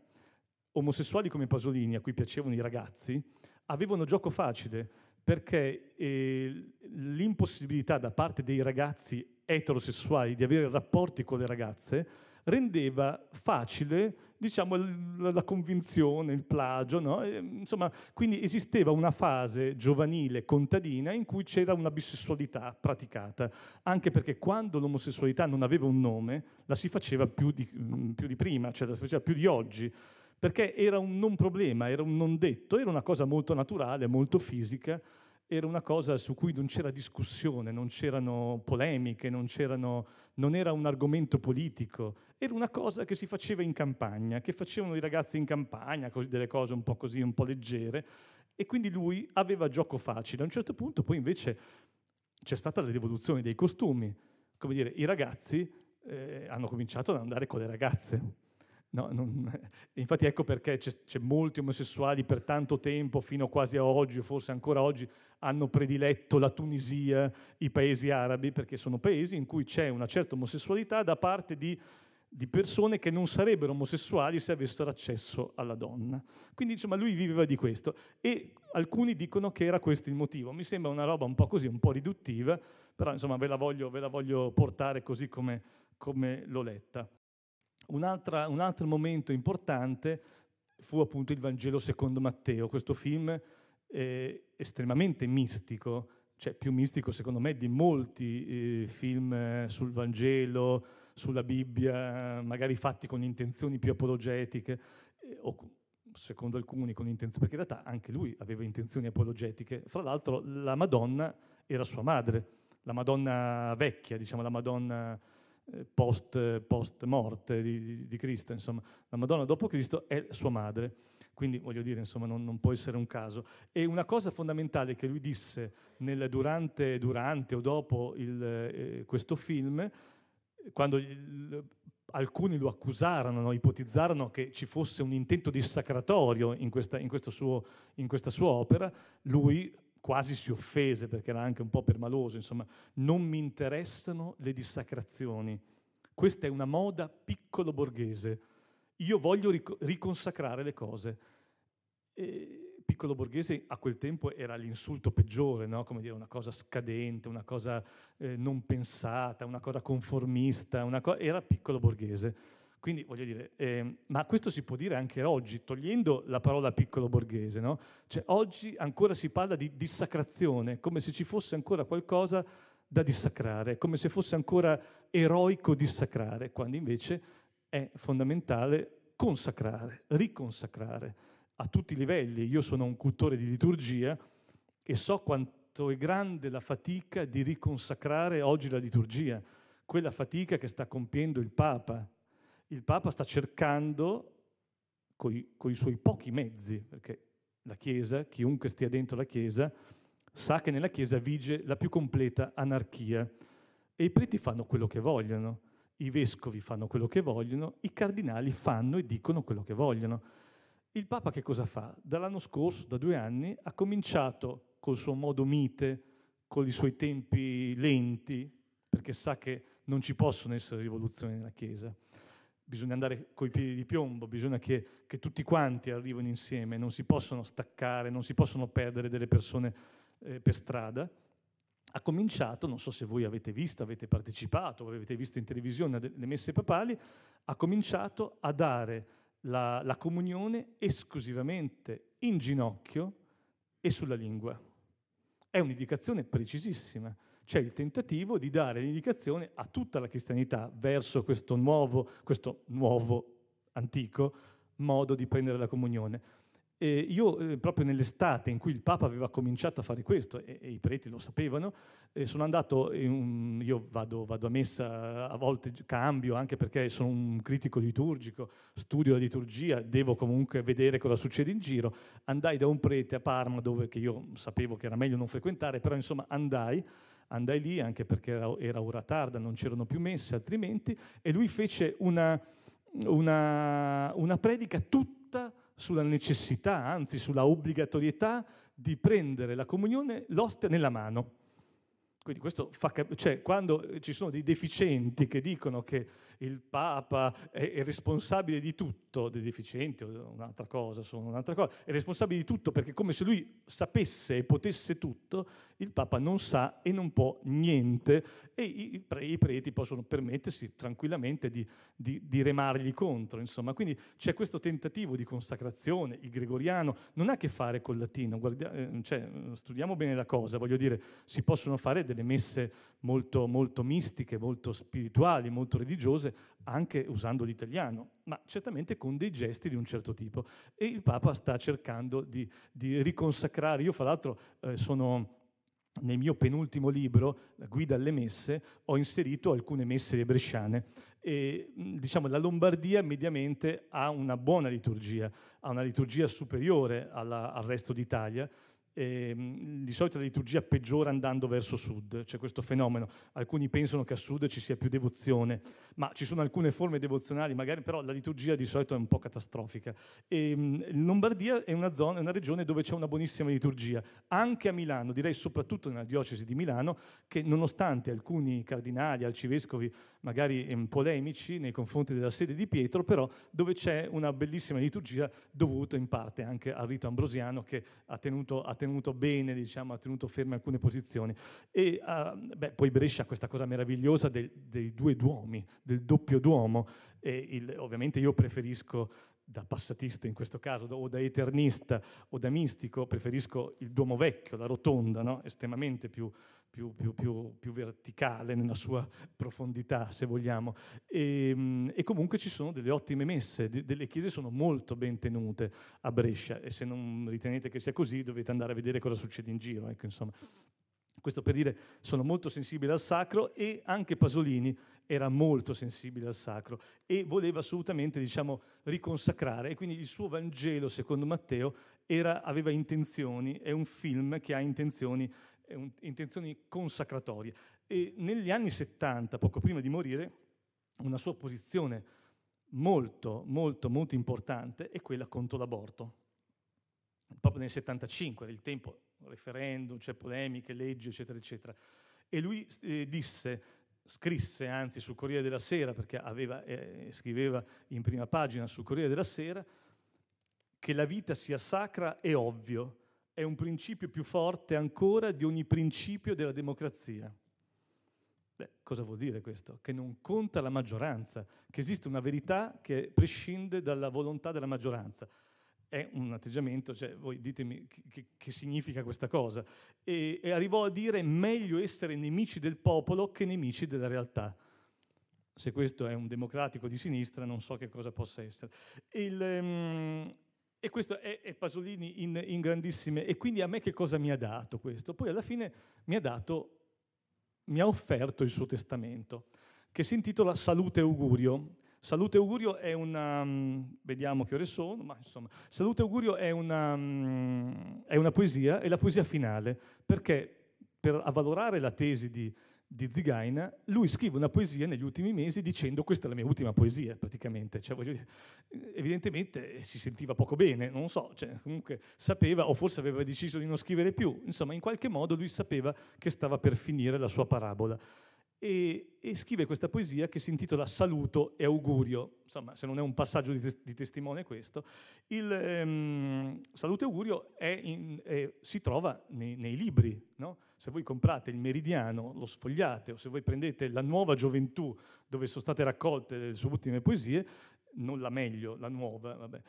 omosessuali come Pasolini, a cui piacevano i ragazzi, avevano gioco facile perché eh, l'impossibilità da parte dei ragazzi eterosessuali di avere rapporti con le ragazze rendeva facile diciamo, la convinzione, il plagio, no? e, insomma, quindi esisteva una fase giovanile contadina in cui c'era una bisessualità praticata, anche perché quando l'omosessualità non aveva un nome la si faceva più di, mm, più di prima, cioè la si faceva più di oggi, perché era un non problema, era un non detto, era una cosa molto naturale, molto fisica, era una cosa su cui non c'era discussione, non c'erano polemiche, non, c'erano, non, era un argomento politico, era una cosa che si faceva in campagna, che facevano i ragazzi in campagna, delle cose un po' così, un po' leggere, e quindi lui aveva gioco facile. A un certo punto poi invece c'è stata la rivoluzione dei costumi, come dire, i ragazzi eh, hanno cominciato ad andare con le ragazze, No, non, <laughs> infatti ecco perché c'è, c'è molti omosessuali per tanto tempo, fino quasi a oggi, o forse ancora oggi, hanno prediletto la Tunisia, i paesi arabi, perché sono paesi in cui c'è una certa omosessualità da parte di, di persone che non sarebbero omosessuali se avessero accesso alla donna. Quindi insomma lui viveva di questo e alcuni dicono che era questo il motivo. Mi sembra una roba un po' così, un po' riduttiva, però insomma ve la voglio, ve la voglio portare così come, come l'ho letta. Un, un altro momento importante fu appunto il Vangelo secondo Matteo, questo film eh, estremamente mistico, cioè più mistico secondo me di molti eh, film eh, sul Vangelo, sulla Bibbia, magari fatti con intenzioni più apologetiche, eh, o secondo alcuni con intenzioni, perché in realtà anche lui aveva intenzioni apologetiche. Fra l'altro la Madonna era sua madre, la Madonna vecchia, diciamo la Madonna eh, post, post morte di, di, di, Cristo, insomma, la Madonna dopo Cristo è sua madre, quindi voglio dire, insomma, non, non può essere un caso. E una cosa fondamentale che lui disse nel, durante, durante, o dopo il, eh, questo film, quando il, alcuni lo accusarono, no? ipotizzarono che ci fosse un intento dissacratorio in questa, in, suo, in questa sua opera, lui quasi si offese perché era anche un po' permaloso, insomma, non mi interessano le dissacrazioni. Questa è una moda piccolo borghese. Io voglio ric- riconsacrare le cose. E piccolo borghese a quel tempo era l'insulto peggiore, no? come dire, una cosa scadente, una cosa eh, non pensata, una cosa conformista, una co- era piccolo borghese. Quindi voglio dire, eh, ma questo si può dire anche oggi, togliendo la parola piccolo borghese, no? Cioè oggi ancora si parla di dissacrazione, come se ci fosse ancora qualcosa da dissacrare, come se fosse ancora eroico dissacrare, quando invece è fondamentale consacrare, riconsacrare a tutti i livelli. Io sono un cultore di liturgia e so quanto è grande la fatica di riconsacrare oggi la liturgia, quella fatica che sta compiendo il Papa, il Papa sta cercando, con i suoi pochi mezzi, perché la Chiesa, chiunque stia dentro la Chiesa, sa che nella Chiesa vige la più completa anarchia e i preti fanno quello che vogliono, i vescovi fanno quello che vogliono, i cardinali fanno e dicono quello che vogliono. Il Papa che cosa fa? Dall'anno scorso, da due anni, ha cominciato col suo modo mite, con i suoi tempi lenti, perché sa che non ci possono essere rivoluzioni nella Chiesa bisogna andare coi piedi di piombo, bisogna che, che tutti quanti arrivino insieme, non si possono staccare, non si possono perdere delle persone eh, per strada. Ha cominciato, non so se voi avete visto, avete partecipato, avete visto in televisione le messe papali, ha cominciato a dare la, la comunione esclusivamente in ginocchio e sulla lingua. È un'indicazione precisissima c'è il tentativo di dare l'indicazione a tutta la cristianità verso questo nuovo, questo nuovo antico modo di prendere la comunione. E io eh, proprio nell'estate in cui il Papa aveva cominciato a fare questo, e, e i preti lo sapevano, eh, sono andato, un, io vado, vado, a messa, a volte cambio anche perché sono un critico liturgico, studio la liturgia, devo comunque vedere cosa succede in giro, andai da un prete a Parma dove, che io sapevo che era meglio non frequentare, però insomma andai andai lì anche perché era, era ora tarda, non c'erano più messe altrimenti, e lui fece una, una, una predica tutta sulla necessità, anzi sulla obbligatorietà di prendere la comunione, l'ostia nella mano. Quindi questo fa capire, cioè quando eh, ci sono dei deficienti che dicono che il Papa è, è responsabile di tutto, dei deficienti o un'altra cosa, sono un'altra cosa, è responsabile di tutto perché come se lui sapesse e potesse tutto, il Papa non sa e non può niente e i, pre, i preti possono permettersi tranquillamente di, di, di remargli contro, insomma. Quindi c'è questo tentativo di consacrazione, il gregoriano, non ha a che fare col latino, guardia, eh, cioè, studiamo bene la cosa, voglio dire, si possono fare delle messe molto, molto mistiche, molto spirituali, molto religiose, anche usando l'italiano, ma certamente con dei gesti di un certo tipo. E il Papa sta cercando di, di riconsacrare. Io, fra l'altro, eh, sono nel mio penultimo libro, La guida alle messe, ho inserito alcune messe bresciane. E, diciamo, la Lombardia mediamente ha una buona liturgia, ha una liturgia superiore alla, al resto d'Italia, eh, di solito la liturgia peggiora andando verso sud, c'è questo fenomeno. Alcuni pensano che a sud ci sia più devozione, ma ci sono alcune forme devozionali, magari però la liturgia di solito è un po' catastrofica. E, ehm, Lombardia è una, zona, è una regione dove c'è una buonissima liturgia, anche a Milano, direi soprattutto nella diocesi di Milano, che nonostante alcuni cardinali, arcivescovi magari polemici nei confronti della sede di Pietro, però dove c'è una bellissima liturgia dovuta in parte anche al rito ambrosiano che ha tenuto, ha tenuto bene, diciamo, ha tenuto ferme alcune posizioni. E uh, beh, poi Brescia ha questa cosa meravigliosa del, dei due duomi, del doppio duomo. Il, ovviamente io preferisco da passatista in questo caso, o da eternista o da mistico, preferisco il Duomo Vecchio, la rotonda, no? estremamente più, più, più, più, più verticale nella sua profondità, se vogliamo. E, ehm, e, comunque ci sono delle ottime messe, delle chiese sono molto ben tenute a Brescia e se non ritenete che sia così dovete andare a vedere cosa succede in giro. Ecco, insomma. Questo per dire sono molto sensibile al sacro e anche Pasolini era molto sensibile al sacro e voleva assolutamente diciamo, riconsacrare e quindi il suo Vangelo secondo Matteo era, aveva intenzioni, è un film che ha intenzioni eh, un, intenzioni consacratorie. E negli anni 70, poco prima di morire, una sua posizione molto, molto, molto importante è quella contro l'aborto. Proprio nel 75, nel tempo, referendum, c'è cioè polemiche, leggi, eccetera, eccetera. E lui eh, disse, scrisse anzi sul Corriere della Sera, perché aveva, eh, scriveva in prima pagina sul Corriere della Sera, che la vita sia sacra è ovvio, è un principio più forte ancora di ogni principio della democrazia. Beh, cosa vuol dire questo? Che non conta la maggioranza, che esiste una verità che prescinde dalla volontà della maggioranza. È un atteggiamento, cioè, voi ditemi che, che significa questa cosa. E, e arrivò a dire meglio essere nemici del popolo che nemici della realtà. Se questo è un democratico di sinistra, non so che cosa possa essere. Il, ehm, e questo è, è Pasolini in, in, grandissime... E quindi a me che cosa mi ha dato questo? Poi alla fine mi ha dato, mi ha offerto il suo testamento, che si intitola Salute Augurio. Salute Augurio è una... Mm, vediamo che ore sono, ma insomma... Salute Augurio è una, mm, è una poesia, è la poesia finale, perché per avvalorare la tesi di di Zigaina, lui scrive una poesia negli ultimi mesi dicendo questa è la mia ultima poesia praticamente, cioè, dire, evidentemente si sentiva poco bene, non so, cioè, comunque sapeva o forse aveva deciso di non scrivere più, insomma in qualche modo lui sapeva che stava per finire la sua parabola e, e scrive questa poesia che si intitola Saluto e augurio, insomma se non è un passaggio di, tes- di testimone questo, il ehm, saluto e augurio in, eh, si trova nei, nei libri, no? se voi comprate il Meridiano, lo sfogliate, o se voi prendete la nuova gioventù dove sono state raccolte le sue ultime poesie, non la meglio, la nuova, vabbè,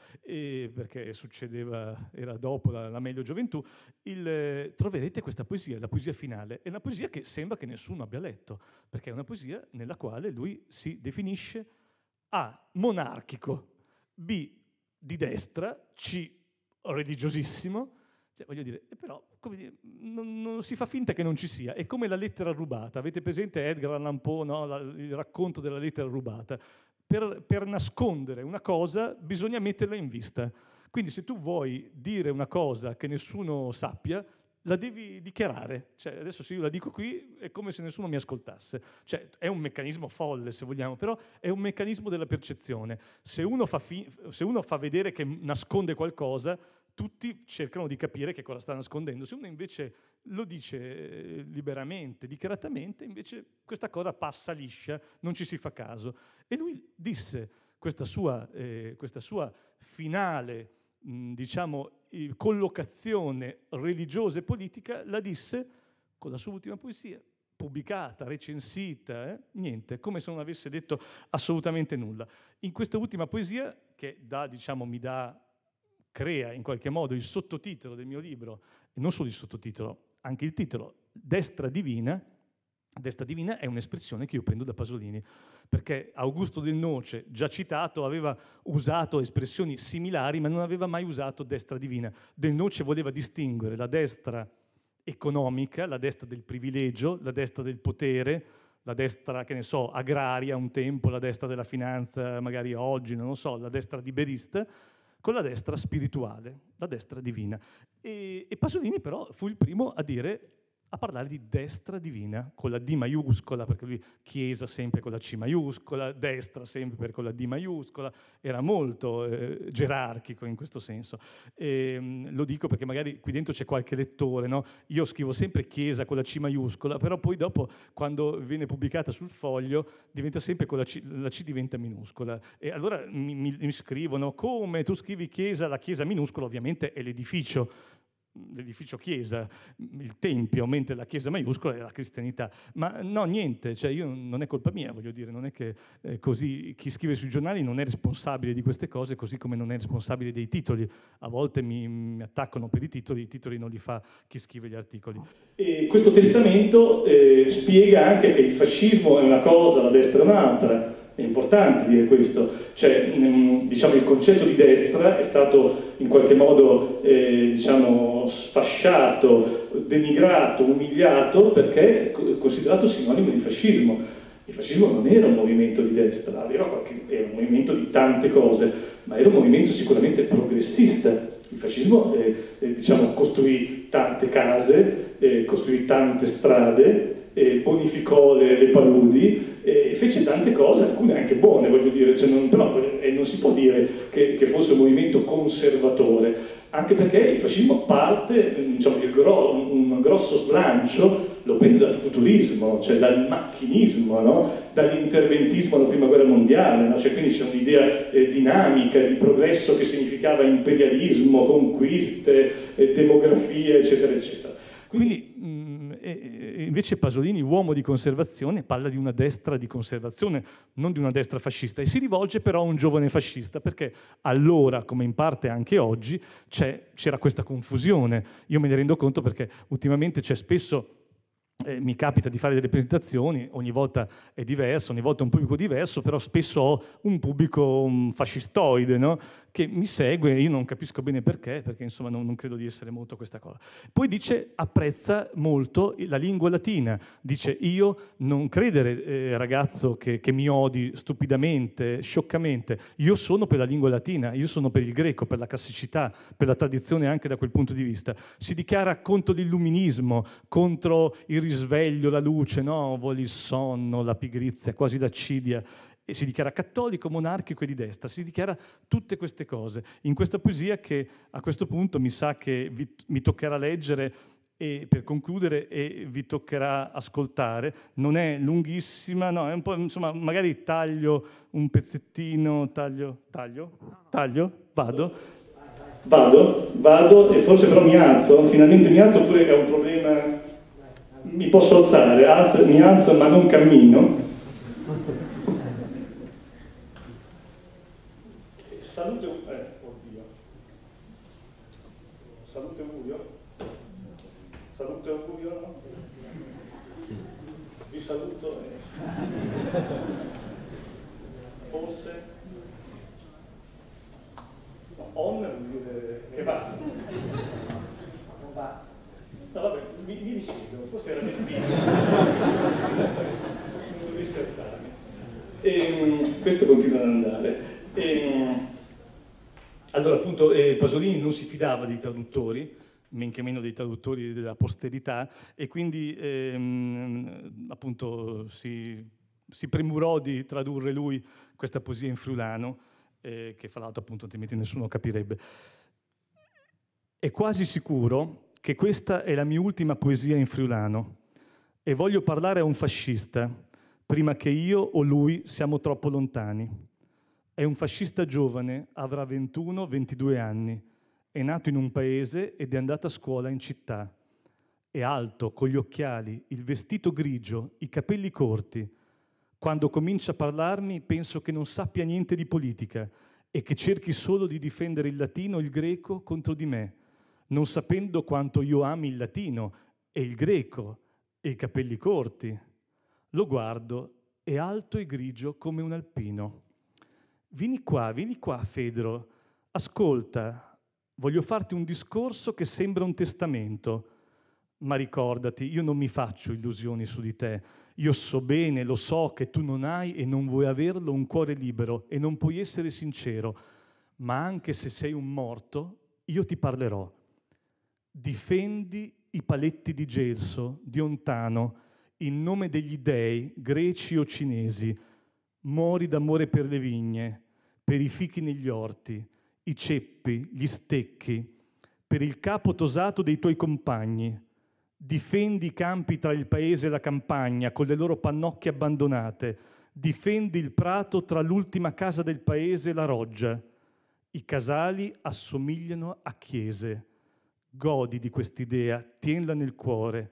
perché succedeva, era dopo la, la meglio gioventù, il, eh, troverete questa poesia, la poesia finale. È una poesia che sembra che nessuno abbia letto, perché è una poesia nella quale lui si definisce A. monarchico, B. di destra, C. religiosissimo. Cioè, voglio dire, eh, però, come dire, non, non, si fa finta che non ci sia, è come la lettera rubata. Avete presente Edgar Allan Poe, no? la, il racconto della lettera rubata? Per, per, nascondere una cosa bisogna metterla in vista. Quindi se tu vuoi dire una cosa che nessuno sappia, la devi dichiarare. Cioè, adesso se io la dico qui è come se nessuno mi ascoltasse. Cioè, è un meccanismo folle, se vogliamo, però è un meccanismo della percezione. se uno fa, fi- se uno fa vedere che nasconde qualcosa, tutti cercano di capire che cosa sta nascondendo. Se uno invece lo dice eh, liberamente, dichiaratamente, invece questa cosa passa liscia, non ci si fa caso. E lui disse questa sua, eh, questa sua finale, diciamo, collocazione religiosa e politica, la disse con la sua ultima poesia, pubblicata, recensita, eh? niente, come se non avesse detto assolutamente nulla. In questa ultima poesia, che dà, diciamo, mi dà crea in qualche modo il sottotitolo del mio libro, e non solo il sottotitolo, anche il titolo, Destra Divina, Destra divina è un'espressione che io prendo da Pasolini, perché Augusto del Noce, già citato, aveva usato espressioni similari, ma non aveva mai usato destra divina. Del Noce voleva distinguere la destra economica, la destra del privilegio, la destra del potere, la destra, che ne so, agraria un tempo, la destra della finanza magari oggi, non lo so, la destra liberista, con la destra spirituale, la destra divina. E, e Pasolini però fu il primo a dire a parlare di destra divina, con la D maiuscola, perché lui chiesa sempre con la C maiuscola, destra sempre con la D maiuscola, era molto eh, gerarchico in questo senso. E, ehm, lo dico perché magari qui dentro c'è qualche lettore, no? io scrivo sempre chiesa con la C maiuscola, però poi dopo quando viene pubblicata sul foglio diventa sempre con la C, la C diventa minuscola. E allora mi, mi, mi scrivono come tu scrivi chiesa, la chiesa minuscola ovviamente è l'edificio l'edificio chiesa, il tempio, mentre la chiesa maiuscola è la cristianità. Ma no, niente, cioè io, non è colpa mia, voglio dire, non è che eh, così chi scrive sui giornali non è responsabile di queste cose, così come non è responsabile dei titoli. A volte mi, mi attaccano per i titoli, i titoli non li fa chi scrive gli articoli. E questo testamento eh, spiega anche che il fascismo è una cosa, la destra è un'altra. È importante dire questo, cioè, mm, diciamo, il concetto di destra è stato in qualche modo eh, diciamo, sfasciato, denigrato, umiliato perché è considerato sinonimo di fascismo. Il fascismo non era un movimento di destra, era, qualche, era un movimento di tante cose, ma era un movimento sicuramente progressista. Il fascismo eh, eh, diciamo, costruì tante case, eh, costruì tante strade, eh, bonificò le, le paludi, e fece tante cose, alcune anche buone, voglio dire, cioè non, però eh, non si può dire che, che, fosse un movimento conservatore, anche perché il fascismo parte, diciamo, gro- un grosso slancio lo prende dal futurismo, cioè dal macchinismo, no? dall'interventismo alla prima guerra mondiale, no? cioè, quindi c'è un'idea eh, dinamica di progresso che significava imperialismo, conquiste, eh, demografia, eccetera, eccetera. Quindi, quindi mh, mm, eh, invece Pasolini, uomo di conservazione, parla di una destra di conservazione, non di una destra fascista, e si rivolge però a un giovane fascista, perché allora, come in parte anche oggi, c'era questa confusione. Io me ne rendo conto perché ultimamente c'è spesso eh, mi capita di fare delle presentazioni, ogni volta è diverso, ogni volta è un pubblico diverso, però spesso ho un pubblico mm, fascistoide, no? che mi segue, io non capisco bene perché, perché insomma non, non credo di essere molto questa cosa. Poi dice apprezza molto la lingua latina, dice io non credere eh, ragazzo che, che mi odi stupidamente, scioccamente, io sono per la lingua latina, io sono per il greco, per la classicità, per la tradizione anche da quel punto di vista. Si dichiara contro l'illuminismo, contro il risveglio, la luce, no? vuole il sonno, la pigrizia, quasi l'accidia e si dichiara cattolico, monarchico e di destra, si dichiara tutte queste cose. In questa poesia che a questo punto mi sa che vi, mi toccherà leggere e per concludere e vi toccherà ascoltare, non è lunghissima, no, è un po', insomma, magari taglio un pezzettino, taglio, taglio, taglio, vado, vado, vado e forse però mi alzo, finalmente mi alzo oppure è un problema, mi posso alzare, alzo, mi alzo ma non cammino Forse? No, on eh, che basta. Non va. No vabbè, mi, mi decido, forse era destino. non dovevi scherzarmi. E, ehm, questo continua ad andare. E, ehm, allora appunto eh, Pasolini non si fidava dei traduttori, men che meno dei traduttori della posterità, e quindi ehm, appunto si si premurò di tradurre lui questa poesia in friulano, eh, che fra l'altro appunto altrimenti nessuno capirebbe. È quasi sicuro che questa è la mia ultima poesia in friulano e voglio parlare a un fascista prima che io o lui siamo troppo lontani. È un fascista giovane, avrà 21-22 anni, è nato in un paese ed è andato a scuola in città. È alto, con gli occhiali, il vestito grigio, i capelli corti, quando comincia a parlarmi penso che non sappia niente di politica e che cerchi solo di difendere il latino e il greco contro di me, non sapendo quanto io ami il latino e il greco e i capelli corti. Lo guardo, è alto e grigio come un alpino. Vieni qua, vieni qua, Fedro, ascolta, voglio farti un discorso che sembra un testamento, ma ricordati, io non mi faccio illusioni su di te io so bene, lo so che tu non hai e non vuoi averlo un cuore libero e non puoi essere sincero, ma anche se sei un morto, io ti parlerò. Difendi i paletti di gelso, di ontano, in nome degli dei, greci o cinesi. Mori d'amore per le vigne, per i fichi negli orti, i ceppi, gli stecchi, per il capo tosato dei tuoi compagni Difendi i campi tra il paese e la campagna, con le loro pannocchie abbandonate. Difendi il prato tra l'ultima casa del paese e la roggia. I casali assomigliano a chiese. Godi di quest'idea, tienla nel cuore.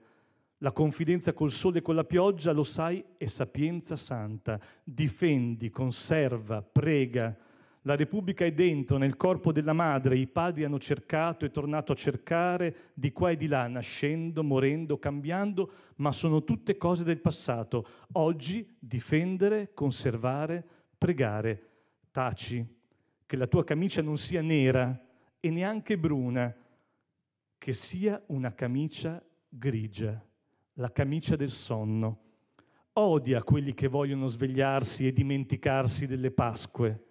La confidenza col sole e con la pioggia, lo sai, è sapienza santa. Difendi, conserva, prega la Repubblica è dentro, nel corpo della madre, i padri hanno cercato e tornato a cercare di qua e di là, nascendo, morendo, cambiando, ma sono tutte cose del passato. Oggi difendere, conservare, pregare. Taci, che la tua camicia non sia nera e neanche bruna, che sia una camicia grigia, la camicia del sonno. Odia quelli che vogliono svegliarsi e dimenticarsi delle Pasque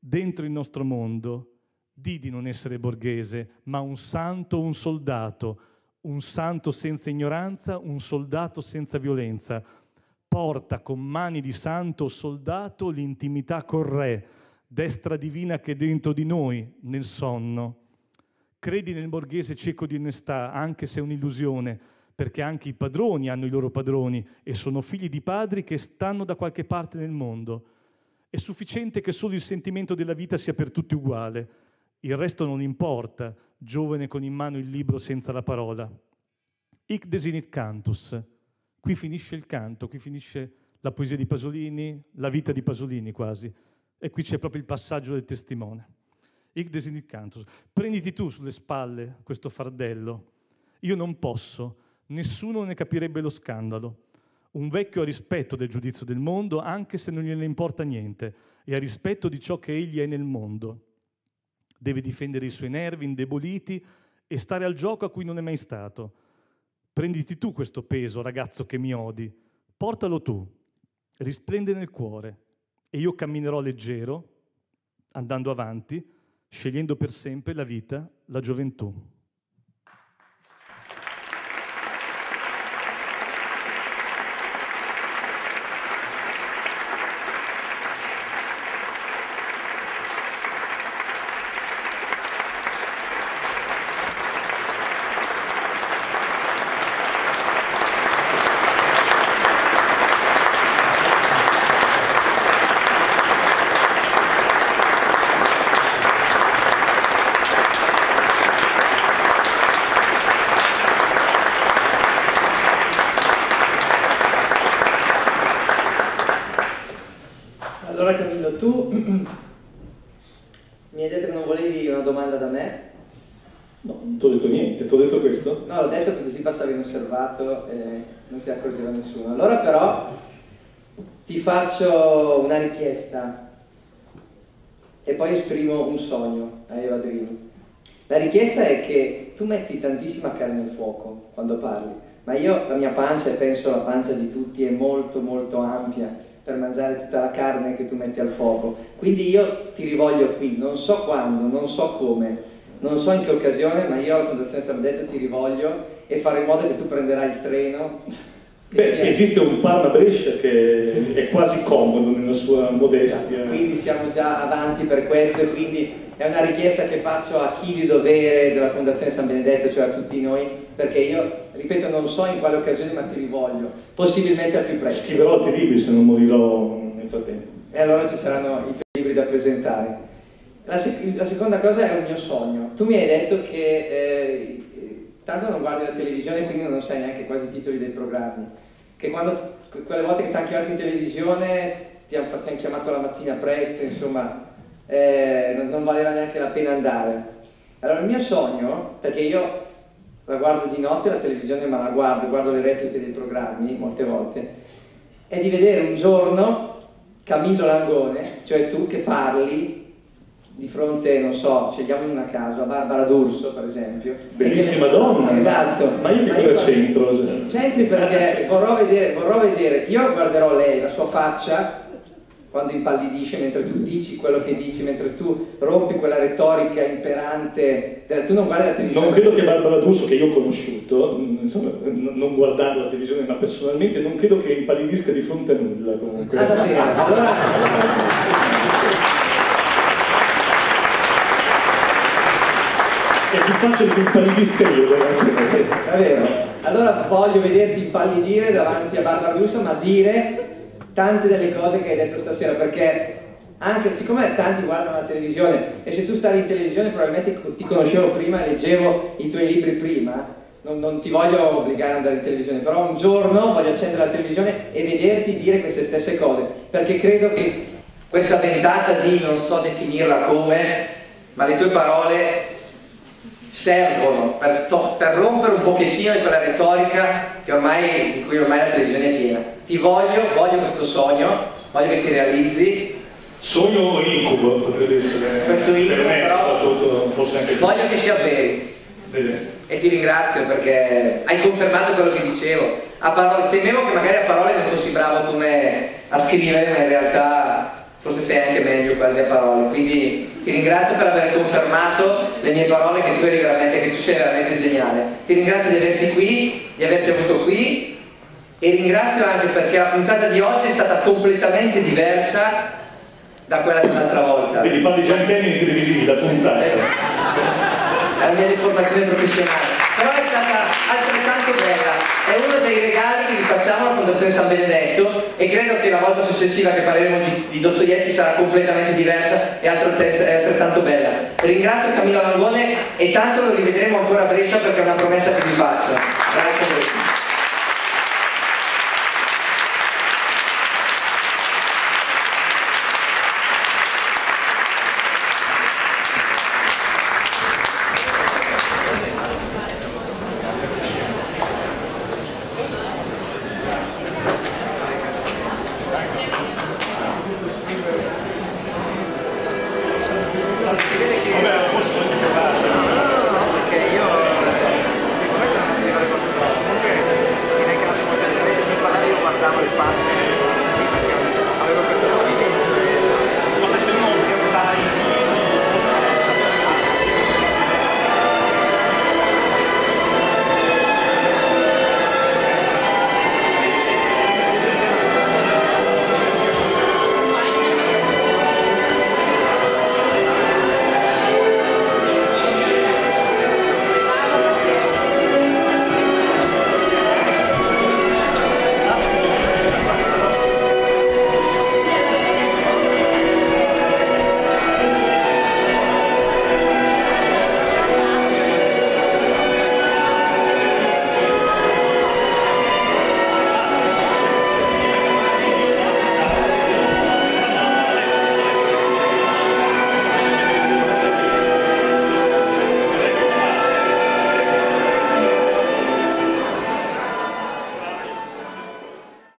dentro il nostro mondo di di non essere borghese, ma un santo, un soldato, un santo senza ignoranza, un soldato senza violenza. Porta con mani di santo soldato l'intimità col Re, destra divina che è dentro di noi, nel sonno. Credi nel borghese cieco di onestà, anche se è un'illusione, perché anche i padroni hanno i loro padroni e sono figli di padri che stanno da qualche parte nel mondo è sufficiente che solo il sentimento della vita sia per tutti uguale. Il resto non importa, giovane con in mano il libro senza la parola. Hic desinit cantus. Qui finisce il canto, qui finisce la poesia di Pasolini, la vita di Pasolini quasi. E qui c'è proprio il passaggio del testimone. Hic desinit cantus. Prenditi tu sulle spalle questo fardello. Io non posso, nessuno ne capirebbe lo scandalo un vecchio a rispetto del giudizio del mondo, anche se non gliene importa niente, e a rispetto di ciò che egli è nel mondo. Deve difendere i suoi nervi indeboliti e stare al gioco a cui non è mai stato. Prenditi tu questo peso, ragazzo che mi odi, portalo tu, risplende nel cuore, e io camminerò leggero, andando avanti, scegliendo per sempre la vita, la gioventù. nessuno. Allora però ti faccio una richiesta e poi esprimo un sogno a Eva Dream. La richiesta è che tu metti tantissima carne al fuoco quando parli, ma io la mia pancia, e penso la pancia di tutti, è molto molto ampia per mangiare tutta la carne che tu metti al fuoco. Quindi io ti rivoglio qui, non so quando, non so come, non so in che occasione, ma io alla Fondazione Sabadetto ti rivoglio e farò in modo che tu prenderai il treno Beh, esiste un Parma Brescia che è quasi comodo nella sua modestia. Esatto, quindi siamo già avanti per questo e quindi è una richiesta che faccio a chi di dovere della Fondazione San Benedetto, cioè a tutti noi, perché io, ripeto, non so in quale occasione ma ti rivoglio, possibilmente al più presto. Scriverò altri libri se non morirò nel frattempo. E allora ci saranno i libri da presentare. La, sec- la, seconda cosa è un mio sogno. Tu mi hai detto che... Eh, tanto non guardi la televisione quindi non sai neanche quasi i titoli dei programmi, che quando, quelle volte che ti hanno chiamato in televisione ti hanno, ti hanno chiamato la mattina presto, insomma, eh, non, non, valeva neanche la pena andare. Allora il mio sogno, perché io la guardo di notte la televisione, ma la guardo, guardo le repliche dei programmi molte volte, è di vedere un giorno Camillo Langone, cioè tu che parli di fronte, non so, scegliamo una casa, Barbara D'Urso per esempio. Bellissima che... donna! Esatto. Ma io di cosa c'entro? Cioè. Senti perché vorrò vedere, vorrò vedere, io guarderò lei, la sua faccia, quando impallidisce mentre tu dici quello che dici, mentre tu rompi quella retorica imperante, tu non guardi la televisione. Non credo che Barbara D'Urso, che io ho conosciuto, insomma, non guardando la televisione, ma personalmente non credo che impallidisca di fronte a nulla comunque. Ah, davvero? Allora... <laughs> È più facile che impallidisca io, È vero. Allora voglio vederti impallidire davanti a Barbara Russo ma dire tante delle cose che hai detto stasera, perché anche, siccome tanti guardano la televisione, e se tu stavi in televisione probabilmente ti conoscevo prima, e leggevo i tuoi libri prima, non, non, ti voglio obbligare ad andare in televisione, però un giorno voglio accendere la televisione e vederti dire queste stesse cose, perché credo che questa ventata di non so definirla come, ma le tue parole servono per, to- per, rompere un pochettino di quella retorica ormai, di cui ormai la televisione è piena. Ti voglio, voglio questo sogno, voglio che si realizzi. Sogno o incubo potrebbe essere. Questo incubo per però me, voglio che sia vero. E ti ringrazio perché hai confermato quello che dicevo. Parole, temevo che magari a parole non fossi bravo come a scrivere, ma in realtà forse sei anche meglio quasi a parole, quindi ti ringrazio per aver confermato le mie parole che tu eri veramente, che tu sei veramente geniale. Ti ringrazio di averti qui, di averti avuto qui e ringrazio anche perché la puntata di oggi è stata completamente diversa da quella dell'altra volta. Quindi parli già in termini televisivi, la puntata. Eh, è la mia deformazione professionale, però è stata altrettanto bella, è uno dei regali che Fondazione San Benedetto e credo che la volta successiva che parleremo di, di Dostoevsky sarà completamente diversa e eh, altrettanto bella. Ringrazio Camillo Langone e tanto lo rivedremo ancora a Brescia perché è una promessa che vi faccio. Grazie. a